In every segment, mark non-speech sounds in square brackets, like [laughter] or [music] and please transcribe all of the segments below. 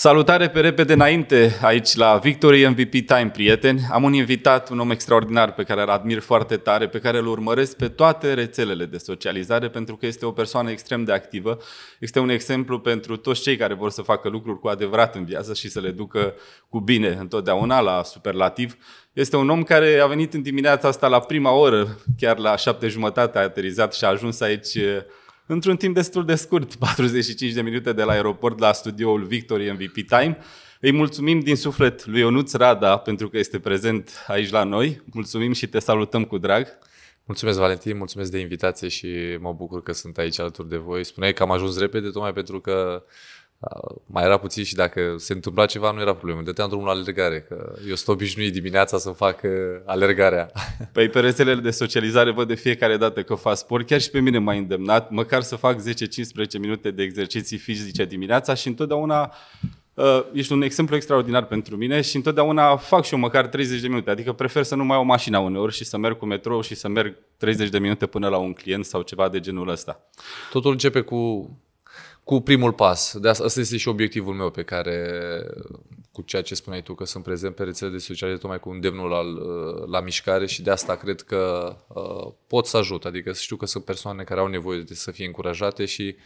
Salutare pe repede înainte aici la Victory MVP Time, prieteni. Am un invitat, un om extraordinar pe care îl admir foarte tare, pe care îl urmăresc pe toate rețelele de socializare pentru că este o persoană extrem de activă. Este un exemplu pentru toți cei care vor să facă lucruri cu adevărat în viață și să le ducă cu bine întotdeauna la superlativ. Este un om care a venit în dimineața asta la prima oră, chiar la șapte jumătate a aterizat și a ajuns aici într-un timp destul de scurt, 45 [laughs] de minute de la aeroport la studioul Victory MVP Time. Îi mulțumim din suflet lui Ionuț Rada pentru că este prezent aici la noi. Mulțumim și te salutăm cu drag. Mulțumesc, Valentin, mulțumesc de invitație și mă bucur că sunt aici alături de voi. Spuneai că am ajuns repede, tocmai pentru că Uh, mai era puțin și dacă se întâmpla ceva, nu era problemă. Dăteam drumul la alergare, că eu sunt obișnuit dimineața să fac uh, alergarea. [laughs] Păi pe rețelele de socializare văd de fiecare dată că fac sport, chiar și pe mine m-a îndemnat, măcar să fac 10-15 minute de exerciții fizice dimineața și întotdeauna Uh, ești un exemplu extraordinar pentru mine și întotdeauna fac și eu măcar 30 de minute. Adică prefer să nu mai au mașina uneori și să merg cu metrou și să merg 30 de minute până la un client sau ceva de genul ăsta. Totul începe cu cu primul pas. De asta, asta este și obiectivul meu pe care, cu ceea ce spuneai tu, că sunt prezent pe rețele de sociale, tocmai cu îndemnul al, la mișcare și de asta cred că uh, pot să ajut. Adică știu că sunt persoane care au nevoie de să fie încurajate și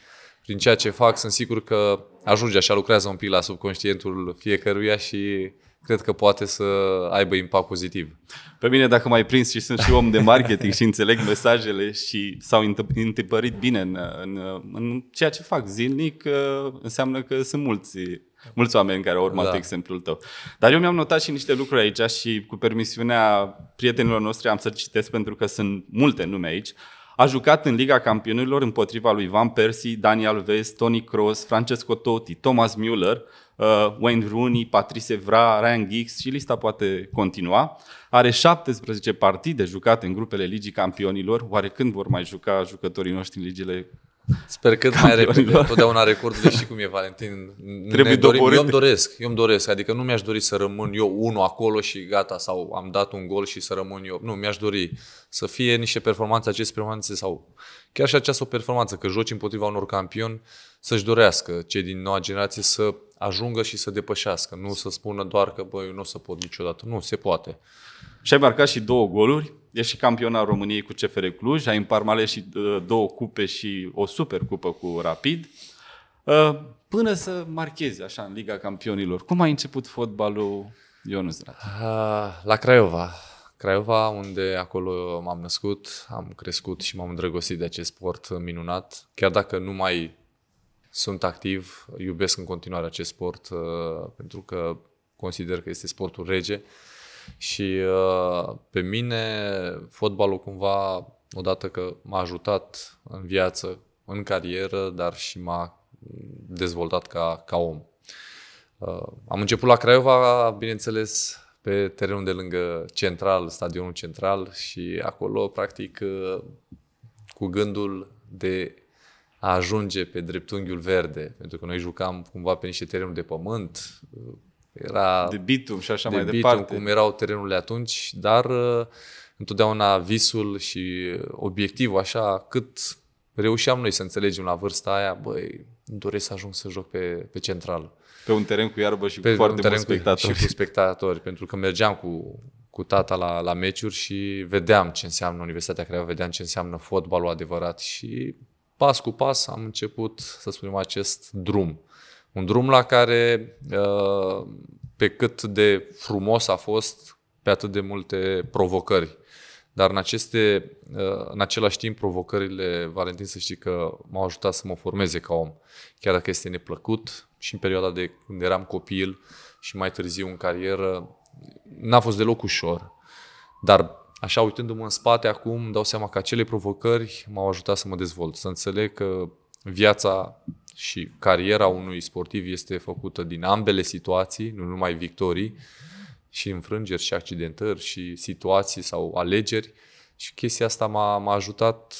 prin ceea ce fac sunt sigur că ajunge așa, lucrează un pic la subconștientul fiecăruia și cred că poate să aibă impact pozitiv. Pe mine, dacă mai prins și sunt și om de marketing și înțeleg mesajele și s-au întipărit bine în, în, în ceea ce fac zilnic, uh, înseamnă că sunt mulți mulți oameni care au urmat da. exemplul tău. Dar eu mi-am notat și niște lucruri aici și cu permisiunea prietenilor noștri am să citesc pentru că sunt multe nume aici. A jucat în Liga Campionilor împotriva lui Van Persie, Daniel Vez, Tony Kroos, Francesco Totti, Thomas Müller, uh, Wayne Rooney, Patrice Evra, Ryan Giggs și lista poate continua. Are 17 partide jucate în grupele Ligii Campionilor. Oare când vor mai juca jucătorii noștri în ligile Sper cât mai repede, totdeauna recordul, de cum e Valentin. Trebuie dorim, eu îmi doresc, eu îmi doresc, adică nu mi-aș dori să rămân eu unul acolo și gata, sau am dat un gol și să rămân eu. Nu, mi-aș dori să fie niște performanțe, aceste performanțe sau chiar și această performanță, că joci împotriva unor campioni, să-și dorească cei din noua generație să ajungă și să depășească, nu să spună doar că băi, nu o să pot niciodată. Nu, se poate. Și ai marcat și două goluri, ești și campionat României cu CFR Cluj, ai în parmale și uh, două cupe și o supercupă cu Rapid. Uh, până să marchezi așa în Liga Campionilor, cum ai început fotbalul Ionuț uh, La Craiova. Craiova, unde acolo m-am născut, am crescut și m-am îndrăgostit de acest sport minunat. Chiar dacă nu mai sunt activ, iubesc în continuare acest sport uh, pentru că consider că este sportul rege și uh, pe mine fotbalul cumva, odată că m-a ajutat în viață, în carieră, dar și m-a dezvoltat ca, ca om. Uh, am început la Craiova, bineînțeles, pe terenul de lângă central, stadionul central și acolo, practic, cu gândul de a ajunge pe dreptunghiul verde, pentru că noi jucam cumva pe niște terenuri de pământ, era de bitum și așa de mai bitum, departe. cum erau terenurile atunci, dar uh, întotdeauna visul și obiectivul așa cât reușeam noi să înțelegem la vârsta aia, băi, îmi doresc să ajung să joc pe, pe central. Pe un teren cu iarbă și pe cu foarte mulți spectatori. Și cu spectatori, pentru că mergeam cu, cu tata la, la meciuri și vedeam ce înseamnă Universitatea Craiova, vedeam ce înseamnă fotbalul adevărat și pas cu pas am început, să spunem, acest drum. Un drum la care, uh, pe cât de frumos a fost, pe atât de multe provocări. Dar în, aceste, uh, în același timp, provocările, Valentin, să știi că m-au ajutat să mă formeze ca om. Chiar dacă este neplăcut și în perioada de când eram copil și mai târziu în carieră, n-a fost deloc ușor. Dar Așa, uitându-mă în spate acum, dau seama că acele provocări m-au ajutat să mă dezvolt, să înțeleg că viața și cariera unui sportiv este făcută din ambele situații, nu numai victorii, și înfrângeri și accidentări și situații sau alegeri. Și chestia asta m-a, m-a ajutat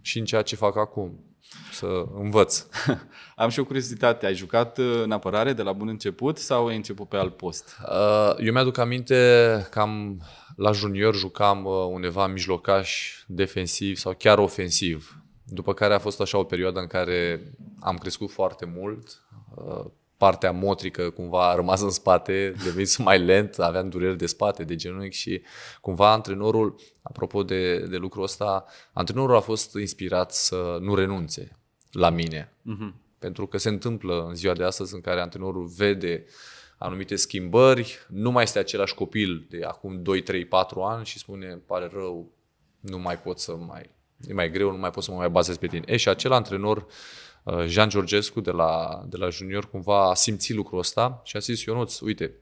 și în ceea ce fac acum, să învăț. [laughs] Am și o curiozitate. Ai jucat uh, în apărare de la bun început sau ai început pe alt post? Uh, eu mi-aduc aminte că am la junior jucam uh, undeva mijlocaș defensiv sau chiar ofensiv. După care a fost așa o perioadă în care am crescut foarte mult. Uh, partea motrică cumva a rămas în spate, devenit mai lent, aveam dureri de spate, de genunchi și cumva antrenorul, apropo de, de lucrul ăsta, antrenorul a fost inspirat să nu renunțe la mine. Uh-huh. Pentru că se întâmplă în ziua de astăzi în care antrenorul vede uh, anumite schimbări, nu mai este același copil de acum 2, 3, 4 ani și spune, îmi pare rău, nu mai pot să mai, e mai greu, nu mai pot să mă mai bazez pe tine. E, și acel antrenor, uh, Jean Georgescu de la, de la junior, cumva a simțit lucrul ăsta și a zis, Ionuț, uite,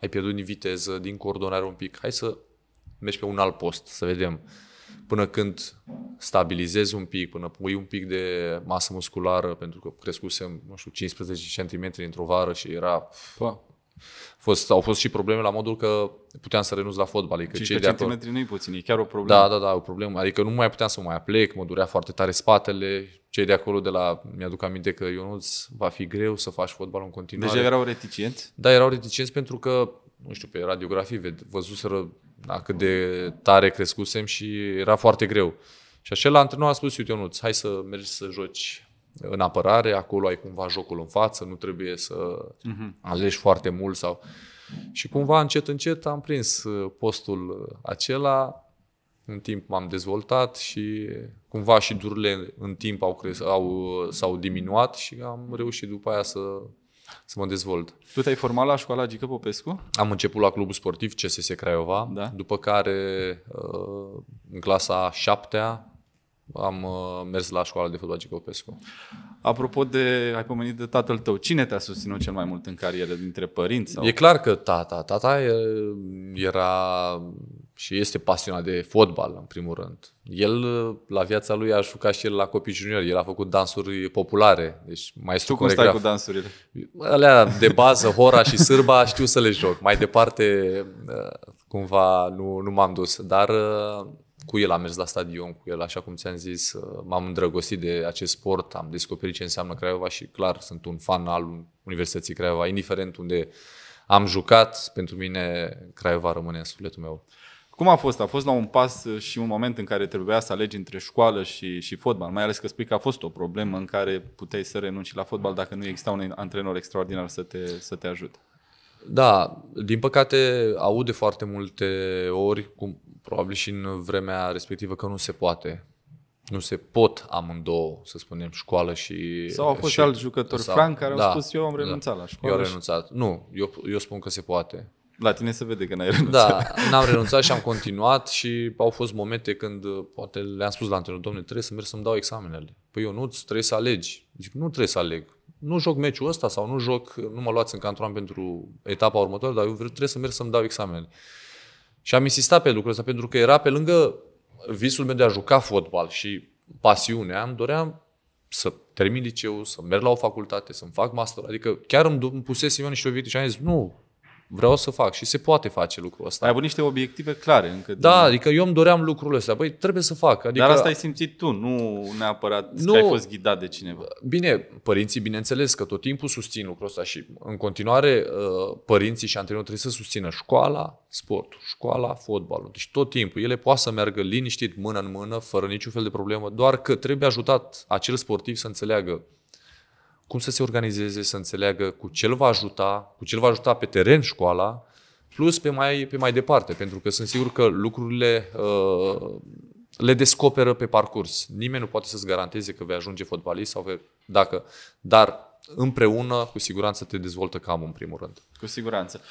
ai pierdut din viteză, din coordonare un pic, hai să mergi pe un alt post, să vedem până când stabilizezi un pic, până pui un pic de masă musculară, pentru că crescusem, nu știu, 15 cm într-o vară și era... Pă. Fost, au fost și probleme la modul că puteam să renunț la fotbal. Adică 15 cm centimetri nu-i puțin, e chiar o problemă. Da, da, da, o problemă. Adică nu mai puteam să mai aplec, mă durea foarte tare spatele. Cei de acolo de la, mi-aduc aminte că Ionuț, va fi greu să faci fotbal în continuare. Deja erau reticenți? Da, erau reticenți pentru că, nu știu, pe radiografii văzuseră da, cât de tare crescusem și era foarte greu. Și la antrenor a spus, uite Ionuț, hai să mergi să joci în apărare, acolo ai cumva jocul în față, nu trebuie să uh-huh. alegi foarte mult sau... Și cumva încet, încet am prins uh, postul uh, acela, în timp m-am dezvoltat și cumva și durile în timp au cres, au, uh, s-au diminuat și am reușit după aia să, să mă dezvolt. Tu te-ai format la școala Gică Popescu? Am început la clubul sportiv CSS Craiova, da. după care în clasa șaptea am uh, mers la școala de fotbal Gicopescu. Apropo de, ai pomenit de tatăl tău, cine te-a susținut cel mai mult în carieră, dintre părinți? Sau? E clar că tata. Tata era și este pasionat de fotbal, în primul rând. El, uh, la viața lui, a jucat și el la copii juniori. El a făcut dansuri populare. Deci, mai tu cum stai cu dansurile? Alea de bază, hora și sârba, știu să le joc. Mai departe, uh, cumva, nu, nu m-am dus. Dar cu el am mers la stadion, cu el, așa cum ți-am zis, uh, m-am îndrăgostit de acest sport, am descoperit ce înseamnă Craiova și clar sunt un fan al Universității Craiova, indiferent unde am jucat, pentru mine Craiova rămâne în sufletul meu. Cum a fost? A fost la un pas și un moment în care trebuia să alegi între școală și, și fotbal, mai ales că spui că a fost o problemă în care puteai să renunți la fotbal dacă nu exista un antrenor extraordinar să te, să te ajute. Da, din păcate aude foarte multe ori, cum probabil și în vremea respectivă, că nu se poate. Nu se pot amândouă, să spunem, școală și... Sau au fost și alți jucători sau, Frank, care da, au spus eu am da. renunțat da, la școală. Eu am și... renunțat. Nu, eu, eu spun că se poate. La tine se vede că n-ai renunțat. Da, n-am renunțat și am continuat și au fost momente când uh, poate le-am spus la antrenor, domnule, trebuie să merg să-mi dau examenele. Păi eu nu, trebuie să alegi. Zic, nu trebuie să aleg nu joc meciul ăsta sau nu joc, nu mă luați în canton pentru etapa următoare, dar eu trebuie să merg să-mi dau examenele. Și am insistat pe lucrul ăsta pentru că era pe lângă visul meu de a juca fotbal și pasiunea, îmi doream să termin liceul, să merg la o facultate, să-mi fac master. Adică chiar îmi, pusese pusesem eu niște obiective și am zis, nu, vreau să fac și se poate face lucrul ăsta. Ai avut niște obiective clare încă. Da, din... adică eu îmi doream lucrurile astea. Băi, trebuie să fac. Adică... Dar asta ai simțit tu, nu neapărat nu... că ai fost ghidat de cineva. Bine, părinții bineînțeles că tot timpul susțin lucrul ăsta și în continuare uh, părinții și antrenorii trebuie să susțină școala, sportul, școala, fotbalul. Deci tot timpul ele poate să meargă liniștit mână în mână, fără niciun fel de problemă, doar că trebuie ajutat acel sportiv să înțeleagă cum să se organizeze, să înțeleagă cu ce îl va ajuta, cu ce îl va ajuta pe teren școala, plus pe mai, pe mai departe, pentru că sunt sigur că lucrurile uh, le descoperă pe parcurs. Nimeni nu poate să-ți garanteze că vei ajunge fotbalist sau vei, dacă, dar împreună, cu siguranță te dezvoltă cam în primul rând. Cu siguranță. Uh,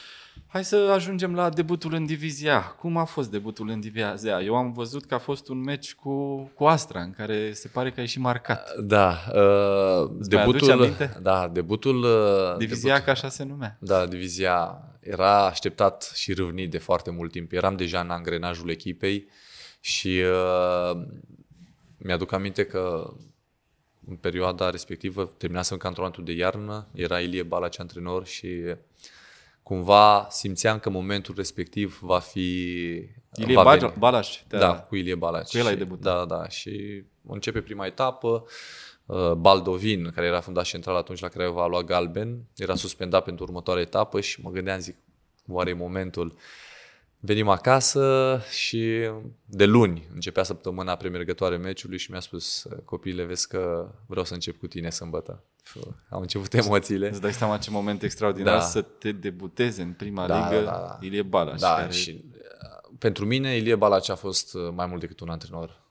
Hai să ajungem la debutul în divizia. Cum a fost debutul în divizia? Eu am văzut că a fost un meci cu, cu Astra, în care se pare că ai și marcat. Da. Uh, Îți debutul, da, debutul... Uh, divizia, debut, ca așa se numea. Da, divizia era așteptat și râvnit de foarte mult timp. Eram deja în angrenajul echipei și uh, mi-aduc aminte că în perioada respectivă terminasem cantonatul de iarnă, era Ilie Balacea antrenor și uh, cumva simțeam că momentul respectiv va fi... Ilie va veni. Balaș. Da, da, cu Ilie Balaș. Cu el ai debutat. Da, da. Și începe prima etapă. Uh, Baldovin, care era fundat central atunci la Craiova, a luat galben, era suspendat pentru următoarea etapă și mă gândeam, zic, oare e momentul? Venim acasă și de luni începea săptămâna premergătoare meciului și mi-a spus copiile, vezi că vreau să încep cu tine sâmbătă. Au început emoțiile. Îți dai seama ce moment extraordinar da. să te debuteze în prima da, ligă da, da. Ilie Balaș. Da, care... și uh, pentru mine Ilie Balaș a fost uh, mai mult decât un antrenor.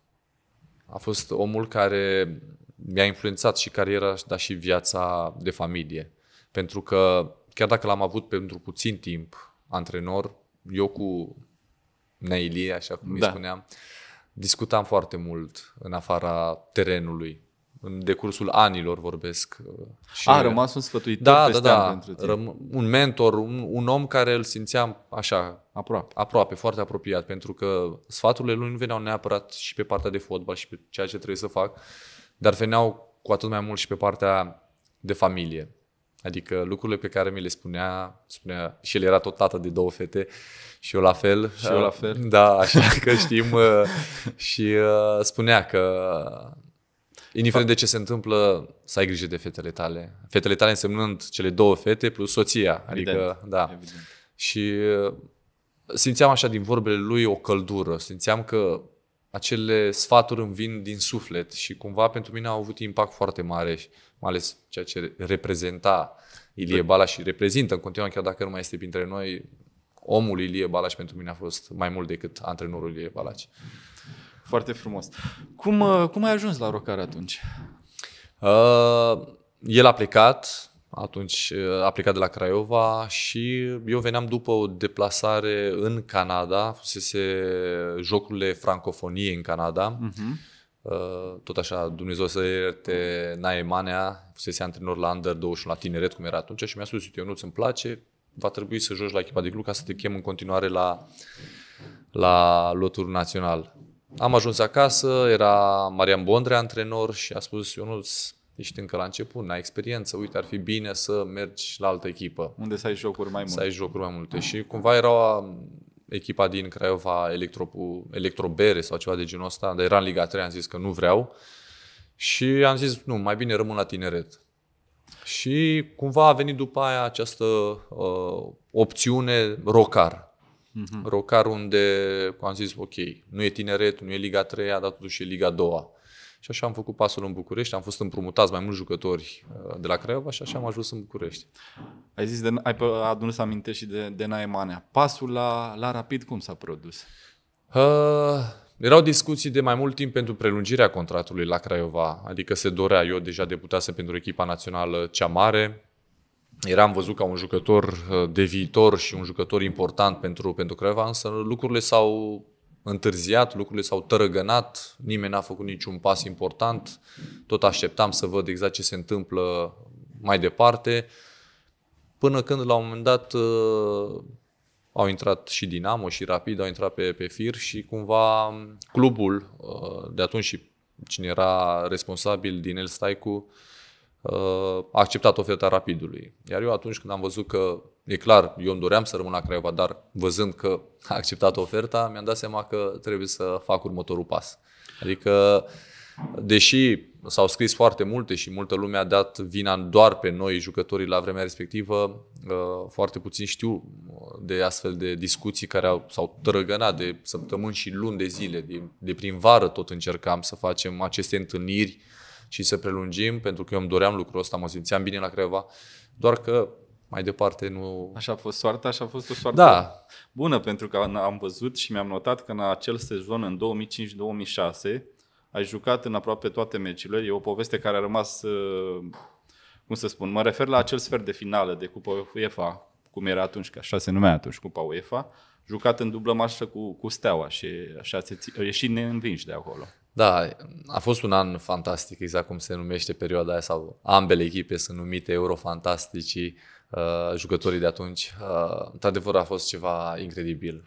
A fost omul care mi-a influențat și cariera, dar și viața de familie. Pentru că chiar dacă l-am avut pentru puțin timp antrenor, eu cu Nailie, așa cum da. îi spuneam, discutam foarte mult în afara terenului. În decursul anilor vorbesc. Uh, și A, rămas un sfătuitor da, peste da, da. Răm- un mentor, un, un om care îl simțeam așa... Aproape. Aproape, foarte apropiat, pentru că sfaturile lui nu veneau neapărat și pe partea de fotbal și pe ceea ce trebuie să fac, dar veneau cu atât mai mult și pe partea de familie. Adică lucrurile pe care mi le spunea, spunea și el era tot tată de două fete și eu la fel. Și eu la uh, fel. Da, așa [laughs] că știm uh, și uh, spunea că indiferent de ce se întâmplă, să ai grijă de fetele tale. Fetele tale însemnând cele două fete plus soția. Adică, evident, da. Evident. Și simțeam așa din vorbele lui o căldură. Simțeam că acele sfaturi îmi vin din suflet și cumva pentru mine au avut impact foarte mare mai ales ceea ce reprezenta Ilie da. Bala și reprezintă în continuare, chiar dacă nu mai este printre noi, omul Ilie Balaș pentru mine a fost mai mult decât antrenorul Ilie Balaș. Foarte frumos. Cum, uh, cum ai ajuns la rocare atunci? Uh, el a plecat, atunci uh, a plecat de la Craiova și eu veneam după o deplasare în Canada, fusese jocurile francofoniei în Canada. Uh-huh Uh, tot așa, Dumnezeu să ierte Nae Manea, fusese antrenor la Under 21 la tineret, cum era atunci, și mi-a spus, uite, eu nu-ți îmi place, va trebui să joci la echipa de club ca să te chem în continuare la, la lotul național. Am ajuns acasă, era Marian Bondre antrenor și a spus, eu nu ești încă la început, n-ai experiență, uite, ar fi bine să mergi la altă echipă. Unde să ai jocuri mai multe. Să ai jocuri mai multe. Și cumva era echipa din Craiova, Electro, Electrobere sau ceva de genul ăsta, dar era în Liga 3, am zis că nu vreau. Și am zis, nu, mai bine rămân la tineret. Și cumva a venit după aia această uh, opțiune rocar. Uh-huh. Rocar unde, am zis, ok, nu e tineret, nu e Liga 3, dar totuși e Liga 2. Și așa am făcut pasul în București, am fost împrumutați mai mulți jucători uh, de la Craiova și așa am ajuns în București. Ai zis, de, ai adus aminte și de, de Naemanea. Pasul la, la Rapid cum s-a produs? Uh, erau discuții de mai mult timp pentru prelungirea contractului la Craiova, adică se dorea, eu deja deputase pentru echipa națională cea mare, eram văzut ca un jucător uh, de viitor și un jucător important pentru, pentru Craiova, însă lucrurile s-au întârziat, lucrurile s-au tărăgănat, nimeni n-a făcut niciun pas important, tot așteptam să văd exact ce se întâmplă mai departe, până când la un moment dat uh, au intrat și Dinamo și Rapid, au intrat pe, pe fir și cumva um, clubul uh, de atunci și cine era responsabil din El Staicu, uh, Uh, a acceptat oferta rapidului. Iar eu atunci când am văzut că, e clar, eu îmi doream să rămân la Craiova, dar văzând că a acceptat oferta, mi-am dat seama că trebuie să fac următorul pas. Adică, deși s-au scris foarte multe și multă lume a dat vina doar pe noi, jucătorii, la vremea respectivă, uh, foarte puțin știu uh, de astfel de discuții care au, s-au trăgănat de săptămâni și luni de zile. De, de prin vară tot încercam să facem aceste întâlniri, uh, și să prelungim, pentru că eu îmi doream lucrul ăsta, mă simțeam bine la Creva, doar că mai departe nu... Așa a fost soarta, așa a fost o soartă da. bună, pentru că am văzut și mi-am notat că în acel sezon, în 2005-2006, ai jucat în aproape toate meciurile. E o poveste care a rămas, uh, cum să spun, mă refer la acel sfert de finală de Cupa UEFA, cum era atunci, că așa se numea atunci Cupa UEFA, jucat în dublă marșă cu, cu Steaua și așa ți, ieși neînvinși de acolo. Da, a fost un an fantastic, exact cum se numește perioada aia, sau ambele echipe sunt numite eurofantasticii, uh, jucătorii de atunci. Uh, într-adevăr a fost ceva incredibil.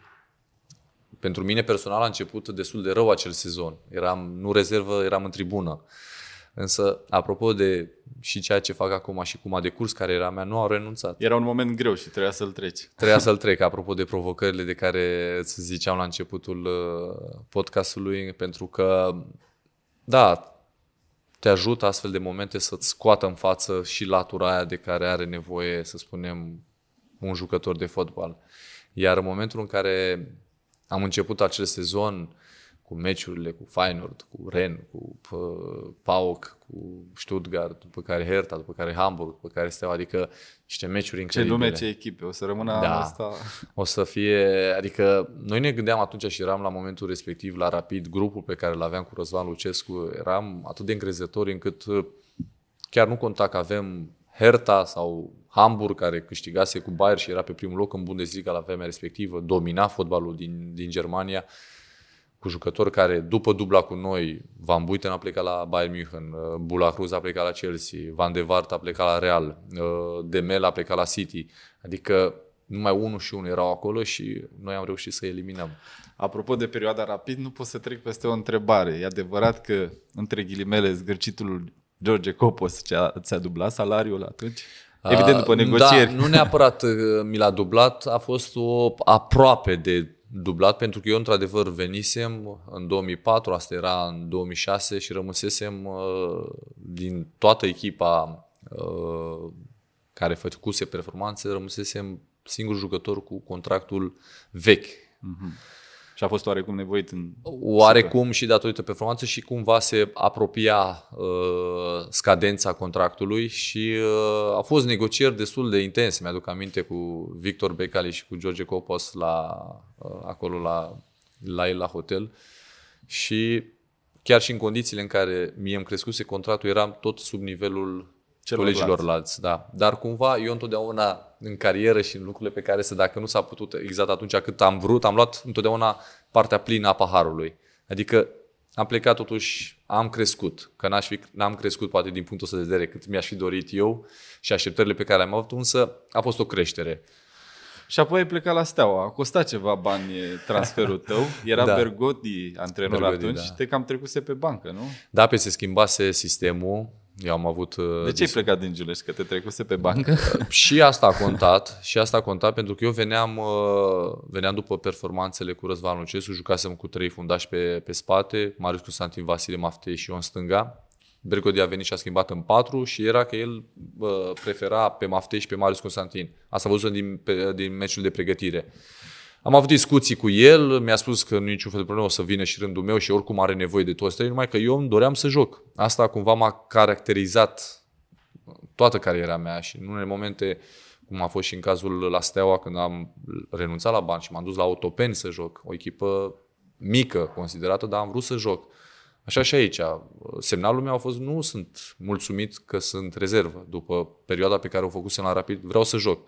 Pentru mine personal a început destul de rău acel sezon. Eram nu rezervă, eram în tribună. Uh, Însă, apropo de și ceea ce fac acum și cum a decurs cariera mea, nu au renunțat. Era un moment greu și trebuia să-l treci. Trebuia să-l [laughs] trec, apropo de provocările de care îți ziceam la începutul uh, podcastului, pentru că, da, te ajută astfel de momente să-ți scoată în față și latura aia de care are nevoie, să spunem, un jucător de fotbal. Iar în momentul în care am început acest sezon, cu meciurile cu Feyenoord, cu Ren, cu PAOK, cu Stuttgart, după care Hertha, după care Hamburg, după care Steaua, adică niște meciuri incredibile. Ce lume, ce echipe, o să rămână da. asta. O să fie, adică noi ne gândeam atunci și eram la momentul respectiv la Rapid, grupul pe care îl aveam cu Răzvan Lucescu, eram atât de încrezători încât uh, chiar nu conta că avem Hertha sau Hamburg, care câștigase cu Bayern și era pe primul loc în Bundesliga la vremea respectivă, domina fotbalul din, din Germania cu jucători care după dubla cu noi, Van Buiten a plecat la Bayern München, uh, Bula Cruz a plecat la Chelsea, Van de Vart a plecat la Real, uh, Demel a plecat la City. Adică numai unul și unul erau acolo și noi am reușit să eliminăm. Apropo de perioada rapid, nu pot să trec peste o întrebare. E adevărat că, între ghilimele, zgârcitul George Copos ți-a, ți-a dublat salariul atunci? Evident, după uh, negocieri. Da, nu neapărat mi l-a dublat, a fost o aproape de dublat pentru că eu într-adevăr venisem în 2004, asta era în 2006 și rămăsesem uh, din toată echipa uh, care făcuse performanțe, rămăsesem singur jucător cu contractul vechi. Uh-huh și a fost oarecum nevoit în... Oarecum și datorită performanței și cumva se apropia uh, scadența contractului și uh, a fost negocieri destul de intense. Mi-aduc aminte cu Victor Becali și cu George Copos la, uh, acolo la, la el la hotel și chiar și în condițiile în care mie îmi crescuse contractul, eram tot sub nivelul Celorlalți. alți, Da. Dar cumva eu întotdeauna în carieră și în lucrurile pe care se, dacă nu s-a putut exact atunci cât am vrut, am luat întotdeauna partea plină a paharului. Adică am plecat totuși, am crescut, că n-aș fi, n-am crescut poate din punctul ăsta de vedere cât mi-aș fi dorit eu și așteptările pe care am avut, însă a fost o creștere. Și apoi ai plecat la Steaua. A costat ceva bani transferul tău. Era [laughs] da. Bergodi antrenor Bergodi, atunci. Da. Te cam trecuse pe bancă, nu? Da, pe se schimbase sistemul eu am avut... Uh, de ce ai plecat din Giulești? Că te trecuse pe bancă? [laughs] Uh, și asta a contat. Și asta a contat pentru că eu veneam, uh, veneam după performanțele cu Răzvan Lucescu, jucasem cu trei fundași pe, pe spate, Marius Constantin Vasile Maftei și eu în stânga. Bergodi a venit și a schimbat în patru și era că el prefera pe Maftei și pe Marius Constantin. Asta văzut din, din meciul de pregătire. Am avut discuții cu el, mi-a spus că nu niciun fel de problemă o să vină și rândul meu și oricum are nevoie de toți trei, numai că eu îmi doream să joc. Asta cumva m-a caracterizat toată cariera mea și în unele momente, cum a fost și în cazul la Steaua, când am renunțat la bani și m-am dus la Autopen să joc, o echipă mică considerată, dar am vrut să joc. Așa și aici. Semnalul meu a fost nu sunt mulțumit că sunt rezervă după perioada pe care o făcusem la Rapid, vreau să joc.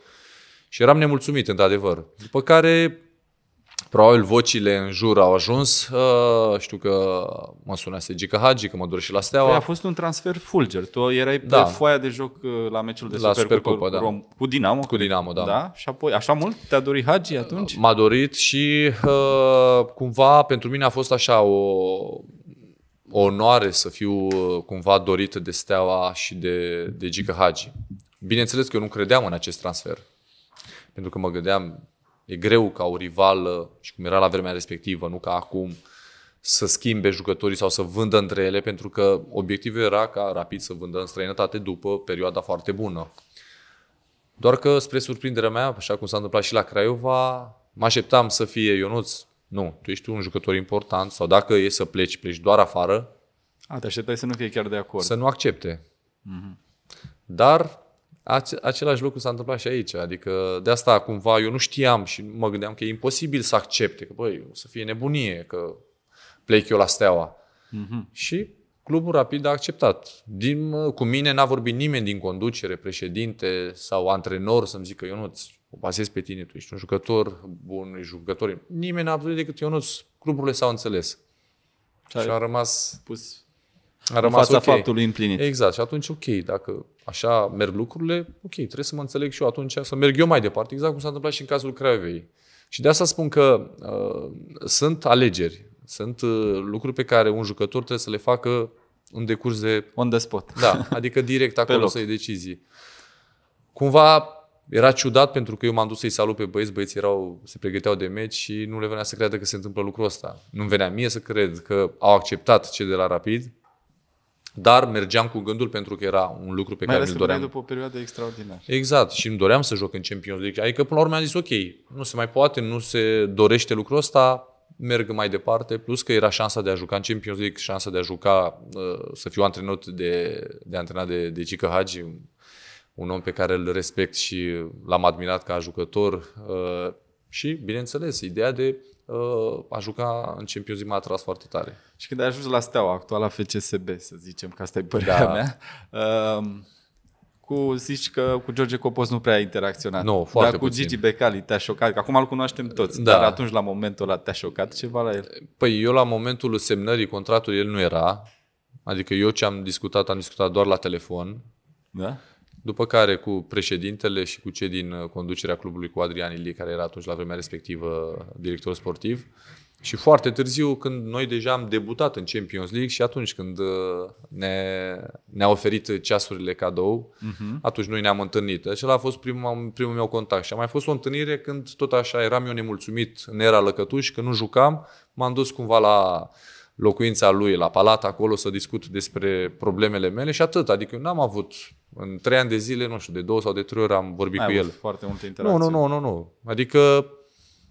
Și eram nemulțumit, într-adevăr. După care, probabil, vocile în jur au ajuns. Uh, știu că mă sunase Gica Hagi, că mă duc și la Steaua. Păi a fost un transfer fulger. Tu erai pe da. foaia de joc uh, la meciul de la Super Cupa, da. Rom, cu Dinamo. Cu Dinamo, da. da. Și apoi, așa mult te-a dorit Hagi atunci? M-a dorit și uh, cumva pentru mine a fost așa o o onoare să fiu uh, cumva dorit de Steaua și de, de Gica Hagi. Bineînțeles că eu nu credeam în acest transfer pentru că mă gândeam, e greu ca o rivală, și cum era la vremea respectivă, nu ca acum, să schimbe jucătorii sau să vândă între ele, pentru că obiectivul era ca Rapid să vândă în străinătate după perioada foarte bună. Doar că, spre surprinderea mea, așa cum s-a întâmplat și la Craiova, mă așteptam să fie Ionuț, nu, tu ești un jucător important sau dacă e să pleci, pleci doar afară. A, te așteptai să nu fie chiar de acord. Să nu accepte. Mm-hmm. Dar Același lucru s-a întâmplat și aici, adică de asta cumva eu nu știam și mă gândeam că e imposibil să accepte, că băi, o să fie nebunie, că plec eu la steaua. Mm-hmm. Și clubul rapid a acceptat. Din, cu mine n-a vorbit nimeni din conducere, președinte sau antrenor să-mi zică eu nu-ți o bazez pe tine, tu ești un jucător bun, ești jucător. Nimeni n-a absolut decât Ionuț, cluburile s-au înțeles. Și a rămas pus a rămas în fața okay. faptului împlinit. Exact. Și atunci, ok, dacă așa merg lucrurile, ok, trebuie să mă înțeleg și eu atunci, să merg eu mai departe, exact cum s-a întâmplat și în cazul Craiovei. Și de asta spun că uh, sunt alegeri, sunt uh, lucruri pe care un jucător trebuie să le facă în decurs de... On the spot. Da, adică direct [laughs] acolo să iei decizii. Cumva era ciudat pentru că eu m-am dus să-i salut pe băieți, băieții erau, se pregăteau de meci și nu le venea să creadă că se întâmplă lucrul ăsta. Nu-mi venea mie să cred că au acceptat ce de la Rapid, dar mergeam cu gândul pentru că era un lucru pe Mai care îl doream. doream. după o perioadă extraordinară. Exact. Și îmi doream să joc în Champions League. Adică până la urmă am zis, ok, nu se mai poate, nu se dorește lucrul ăsta, merg mai departe, plus că era șansa de a juca în Champions League, șansa de a juca, uh, să fiu antrenat de, de antrenat de, de Cică Hagi, un om pe care îl respect și l-am admirat ca jucător uh, și, bineînțeles, ideea de a juca în Champions League m-a atras foarte tare. Și când ai ajuns la Steaua, actuala FCSB, să zicem, că asta e părerea da. mea, um, cu, zici că cu George Copos nu prea ai interacționat. Nu, foarte Dar cu puțin. Gigi Becali te-a șocat, că acum îl cunoaștem toți, da. dar atunci la momentul ăla te-a șocat ceva la el? Păi eu la momentul semnării contractului el nu era, adică eu ce am discutat, am discutat doar la telefon. Da? După care cu președintele și cu cei din uh, conducerea clubului, cu Adrian Ilie, care era atunci la vremea respectivă director sportiv. Și foarte târziu, când noi deja am debutat în Champions League și atunci când uh, ne, ne-a oferit ceasurile cadou, uh-huh. atunci noi ne-am întâlnit. Acela deci a fost primul, primul meu contact. Și a mai fost o întâlnire când tot așa eram eu nemulțumit, ne era lăcătuș, că nu jucam, m-am dus cumva la locuința lui, la palat acolo, să discut despre problemele mele și atât. Adică eu n-am avut în trei ani de zile, nu știu, de două sau de trei ori am vorbit Ai cu el. foarte multe interacții. Nu, nu, nu, nu, nu. Adică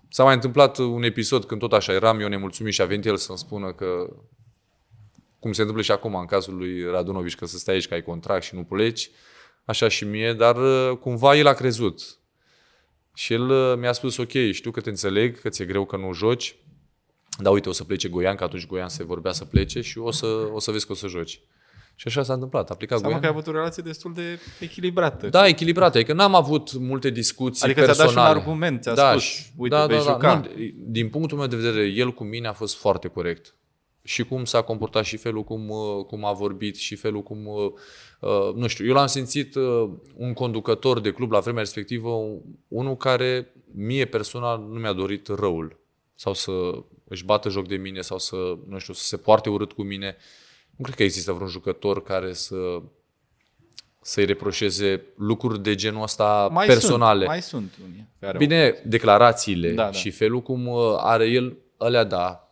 s-a mai întâmplat un episod când tot așa eram eu nemulțumit și a venit el să-mi spună că cum se întâmplă și acum în cazul lui Radunovici, că să stai aici, că ai contract și nu pleci, așa și mie, dar uh, cumva el a crezut. Și el uh, mi-a spus, ok, știu că te înțeleg, că ți-e greu că nu joci, dar uite, o să plece Goian, că atunci Goian se vorbea să plece și o să, o să vezi că o să joci. Și așa s-a întâmplat. A plecat Seama că ai avut o relație destul de echilibrată. Da, echilibrată. Adică n-am avut multe discuții adică personale. Adică ți-a dat și un argument, ți-a da, spus, uite, da, vei da, da. juca. Da. Nu, din punctul meu de vedere, el cu mine a fost foarte corect. Și cum s-a comportat și felul cum, uh, cum a vorbit și felul cum... Uh, uh, nu știu, eu l-am simțit uh, un conducător de club la vremea respectivă, unul care mie personal nu mi-a dorit răul sau să își bată joc de mine sau să, nu știu, să se poarte urât cu mine. Uh, nu cred că există vreun jucător care să să-i reproșeze lucruri de genul ăsta mai personale. Sunt, mai sunt unii. Care Bine, au... declarațiile da, da. și felul cum uh, are el, alea da,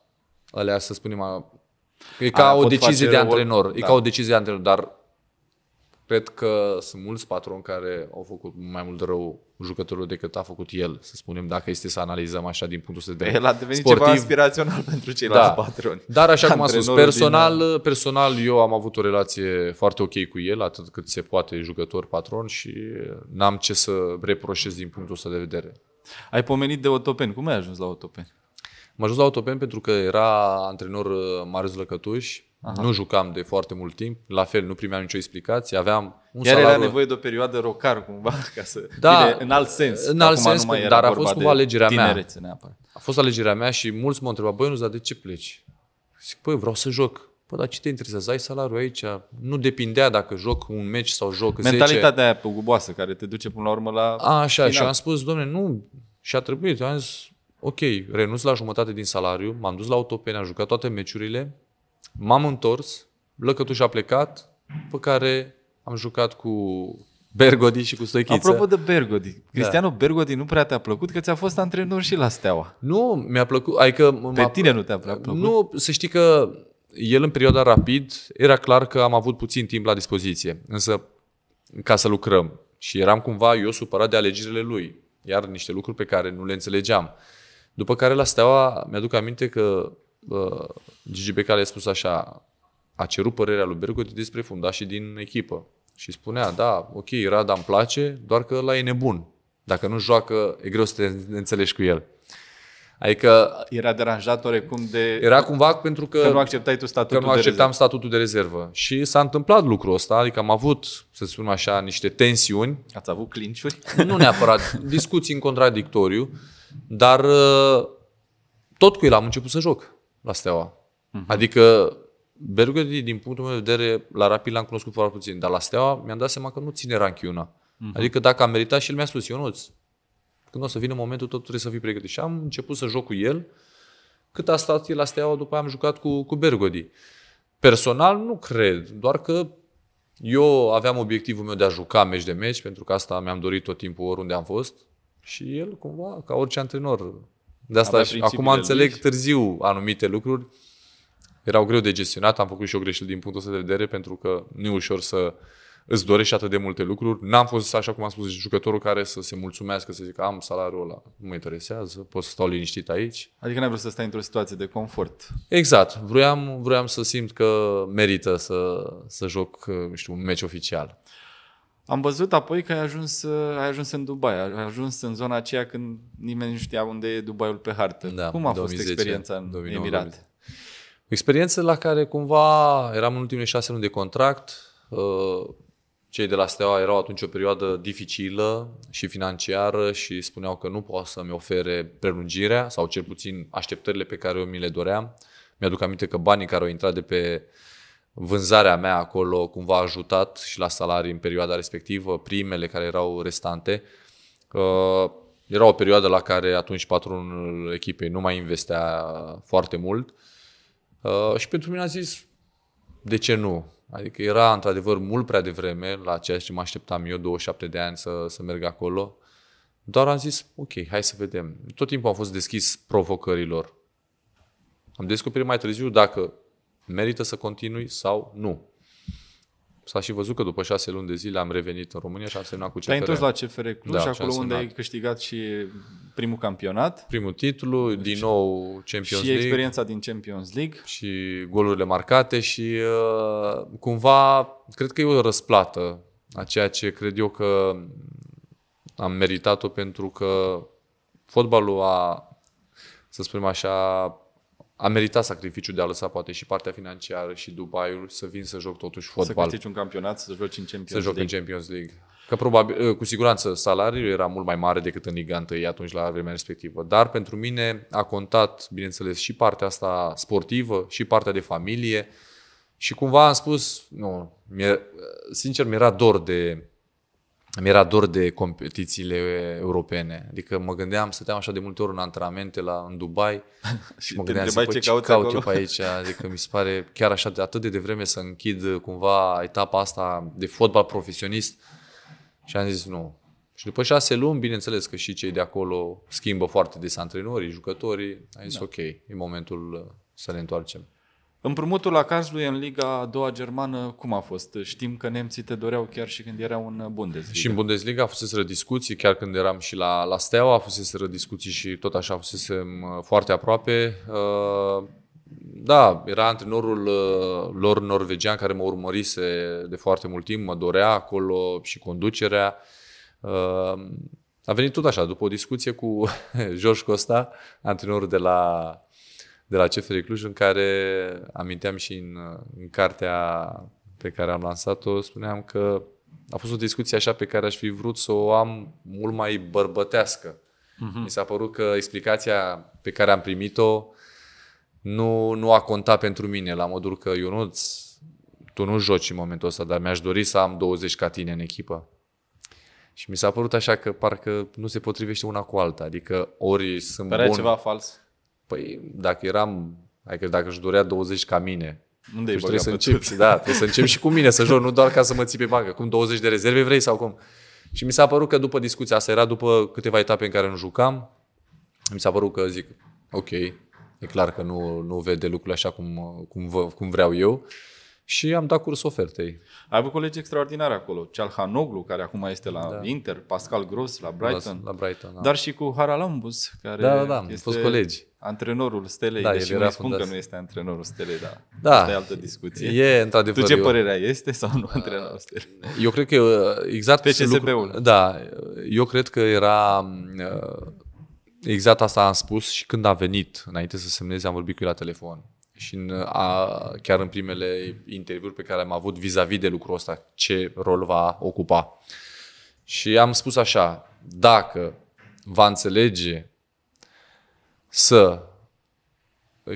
alea să spunem, e ca o decizie de antrenor, da. e ca o decizie de antrenor, dar Cred că sunt mulți patroni care au făcut mai mult rău jucătorul decât a făcut el, să spunem, dacă este să analizăm așa din punctul de vedere El a devenit sportiv. ceva inspirațional [laughs] pentru ceilalți da. patroni. Dar așa cum am spus, personal, din... personal eu am avut o relație foarte ok cu el, atât cât se poate jucător-patron și n-am ce să reproșez din punctul ăsta de vedere. Ai pomenit de Otopen. Cum ai ajuns la Otopen? M-am ajuns la Otopen pentru că era antrenor uh, Marius Lăcătuși Aha. Nu jucam de foarte mult timp, la fel nu primeam nicio explicație, aveam un Iar salariu... era nevoie de o perioadă rocar cumva, [laughs] ca să... Da, Bine, în alt sens. În alt sens, mai dar a fost cumva alegerea mea. Neapărat. A fost alegerea mea și mulți m-au întrebat, băi, nu, dar de ce pleci? Zic, păi, vreau să joc. Păi, dar ce te interesează? Ai salariul aici? Nu depindea dacă joc un meci sau joc Mentalitatea 10. aia guboasă care te duce până la urmă la a, Așa, final. și am spus, domne, nu... Și a trebuit, am zis, ok, renunț la jumătate din salariu, m-am dus la autopene, am jucat toate meciurile, M-am întors, Lăcătuș a plecat, pe care am jucat cu Bergodi și cu Stoichiță. Apropo de Bergodi, Cristiano da. Bergodi nu prea te-a plăcut că ți-a fost antrenor și la Steaua. Nu, mi-a plăcut. Adică Pe tine nu te-a plăcut? Nu, să știi că el în perioada rapid era clar că am avut puțin timp la dispoziție, însă ca să lucrăm. Și eram cumva eu supărat de alegerile lui, iar niște lucruri pe care nu le înțelegeam. După care la Steaua mi-aduc aminte că Gigi Becali a spus așa, a cerut părerea lui Bergodi despre fundașii din echipă. Și spunea, da, ok, Rada îmi place, doar că la e nebun. Dacă nu joacă, e greu să te înțelegi cu el. Adică... Era deranjat oarecum de... Era cumva pentru că... Că nu acceptai tu statutul Că nu acceptam de rezervă. statutul de rezervă. Și s-a întâmplat lucrul ăsta, adică am avut, să spun așa, niște tensiuni. Ați avut clinciuri? Nu neapărat, discuții în contradictoriu, dar uh, tot cu el am început să joc la Steaua. Uh-huh. Adică Bergodi, din punctul meu de vedere, la Rapid l-am cunoscut foarte puțin, dar la Steaua mi-am dat seama că nu ține ranchiuna. Uh-huh. Mhm. Adică dacă a meritat și el mi-a spus, Ionuț, când o să vină momentul, tot trebuie să fii pregătit. Și am început să joc cu el, cât a stat el la Steaua, după am jucat cu, cu Bergodi. Personal nu cred, doar că eu aveam obiectivul meu de a juca meci de meci, pentru că asta mi-am dorit tot timpul oriunde am fost. Și el, cumva, ca orice antrenor, de asta și acum înțeleg lui. târziu anumite lucruri. Erau greu de gestionat, am făcut și o greșeală din punctul ăsta de vedere pentru că nu e ușor să îți dorești atât de multe lucruri. N-am fost, așa cum am spus, jucătorul care să se mulțumească, să zică am salariul ăla, nu mă interesează, pot să stau liniștit aici. Adică n-ai vrut să stai într-o situație de confort. Exact. Vroiam, vroiam să simt că merită să, să joc, nu știu, un meci oficial. Am văzut apoi că ai ajuns, ai ajuns în Dubai, ai ajuns în zona aceea când nimeni nu știa unde e Dubaiul pe hartă. Da, Cum a 2010, fost experiența în 2009, Emirat? O experiență la care cumva eram în ultimele șase luni de contract. Uh, cei de la Steaua erau atunci o perioadă dificilă și financiară și spuneau că nu pot să-mi ofere prelungirea sau cel puțin așteptările pe care eu mi le doream. Mi-aduc aminte că banii care au intrat de pe vânzarea mea acolo cumva a ajutat și la salarii în perioada respectivă, primele care erau restante. Uh, era o perioadă la care atunci patronul echipei nu mai investea foarte mult uh, și pentru mine a zis, de ce nu? Adică era într-adevăr mult prea devreme la ceea ce mă așteptam eu, 27 de ani, să, să merg acolo. Doar am zis, ok, hai să vedem. Tot timpul am fost deschis provocărilor. Am descoperit mai târziu dacă merită să continui sau nu. S-a și văzut că după șase luni de zile am revenit în România și am semnat cu CFR. Te-ai întors la CFR Cluj da, și acolo unde ai câștigat și primul campionat. Primul titlu, deci, din nou Champions și League. Și experiența din Champions League. Și golurile marcate și uh, cumva cred că e o răsplată a ceea ce cred eu că am meritat-o pentru că fotbalul a, să spunem așa, a meritat sacrificiul de a lăsa poate și partea financiară și Dubaiul să vin să joc totuși fotbal. Să câștigi un campionat, să joci în Champions League. Să joc în Champions League. Că probabil, ă, cu siguranță salariul era mult mai mare decât în Liga 1 atunci la vremea respectivă. Dar pentru mine a contat, bineînțeles, și partea asta sportivă, și partea de familie. Și cumva am spus, nu, mi sincer mi-era dor de mi-era dor de competițiile europene. Adică mă gândeam, stăteam așa de multe ori în antrenamente la, în Dubai [laughs] și mă gândeam, zic, păi, ce, ce caut eu pe aici? Adică mi se pare chiar așa de atât de devreme să închid uh, cumva etapa asta de fotbal profesionist și am zis nu. Și după șase luni, bineînțeles că și cei de acolo schimbă foarte des antrenorii, jucătorii. Am zis da. ok, e momentul uh, să ne întoarcem. Împrumutul la Karlsruhe în Liga a doua germană, cum a fost? Știm că nemții te doreau chiar și când erau în Bundesliga. Și în Bundesliga a fuseseră discuții, chiar când eram și la, la Steaua, a fuseseră discuții și tot așa a fusesem uh, foarte aproape. Uh, da, era antrenorul uh, lor norvegian care mă urmărise de foarte mult timp, mă dorea acolo și conducerea. A venit tot așa, după o discuție cu George [laughs] Costa, antrenorul de la de la CFR Cluj, în care aminteam și în, în cartea pe care am lansat-o, spuneam că a fost o discuție așa pe care aș fi vrut să o am mult mai bărbătească. Uh-huh. Mi s-a părut că explicația pe care am primit-o nu, nu a contat pentru mine, la modul că eu nu tu nu joci în momentul ăsta, dar mi-aș dori să am 20 ca tine în echipă. Și mi s-a părut așa că parcă nu se potrivește una cu alta. Adică ori sunt Părea bun... ceva fals. Păi dacă eram, adică dacă își dorea 20 ca mine, unde deci tu trebuie să încep, da, trebuie să încep și cu mine să joc, nu doar ca să mă ții pe bancă. Cum 20 de rezerve vrei sau cum? Și mi s-a părut că după discuția asta, era după câteva etape în care nu jucam, mi s-a părut că zic, ok, e clar că nu, nu vede lucrurile așa cum, cum, vă, cum vreau eu și am dat curs ofertei. Ai avut colegi extraordinari acolo. Cealhanoglu, care acum este la da. Inter, Pascal Gros la Brighton. La, la Brighton da. Dar și cu Haralambus, care da, da, da, este fost colegi. antrenorul Stelei, da, deși nu spun că nu este antrenorul Stelei, dar da. asta e altă discuție. E, într-adevăr. Tu ce eu... părere ai? Este sau nu antrenorul Stelei? Eu cred că uh, exact... PCSB-ul. Lucru, da, eu cred că era... Um, uh, exact asta am spus și când a venit, înainte să semneze, am vorbit cu el la telefon și în a, chiar în primele interviuri pe care am avut vis-a-vis de lucrul ăsta, ce rol va ocupa. Și am spus așa, dacă va înțelege să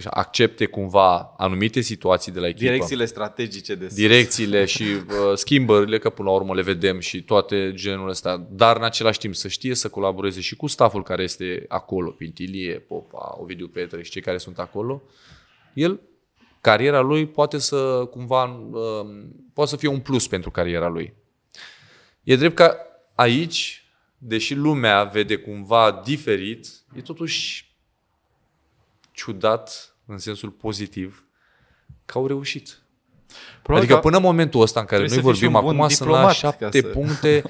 accepte cumva anumite situații de la echipă. Direcțiile strategice de sus. Direcțiile și [laughs] uh, schimbările, că până la urmă le vedem și toate genul ăsta, dar în același timp să știe să colaboreze și cu staful care este acolo, Pintilie, Popa, Ovidiu Petre și cei care sunt acolo, uh, el, cariera lui poate să cumva, um, poate să fie un plus pentru cariera lui. E drept că aici, deși lumea vede cumva diferit, e totuși ciudat în sensul pozitiv că au reușit. Probabil adică până în momentul ăsta în care noi vorbim acum sunt la șapte să... puncte, [laughs]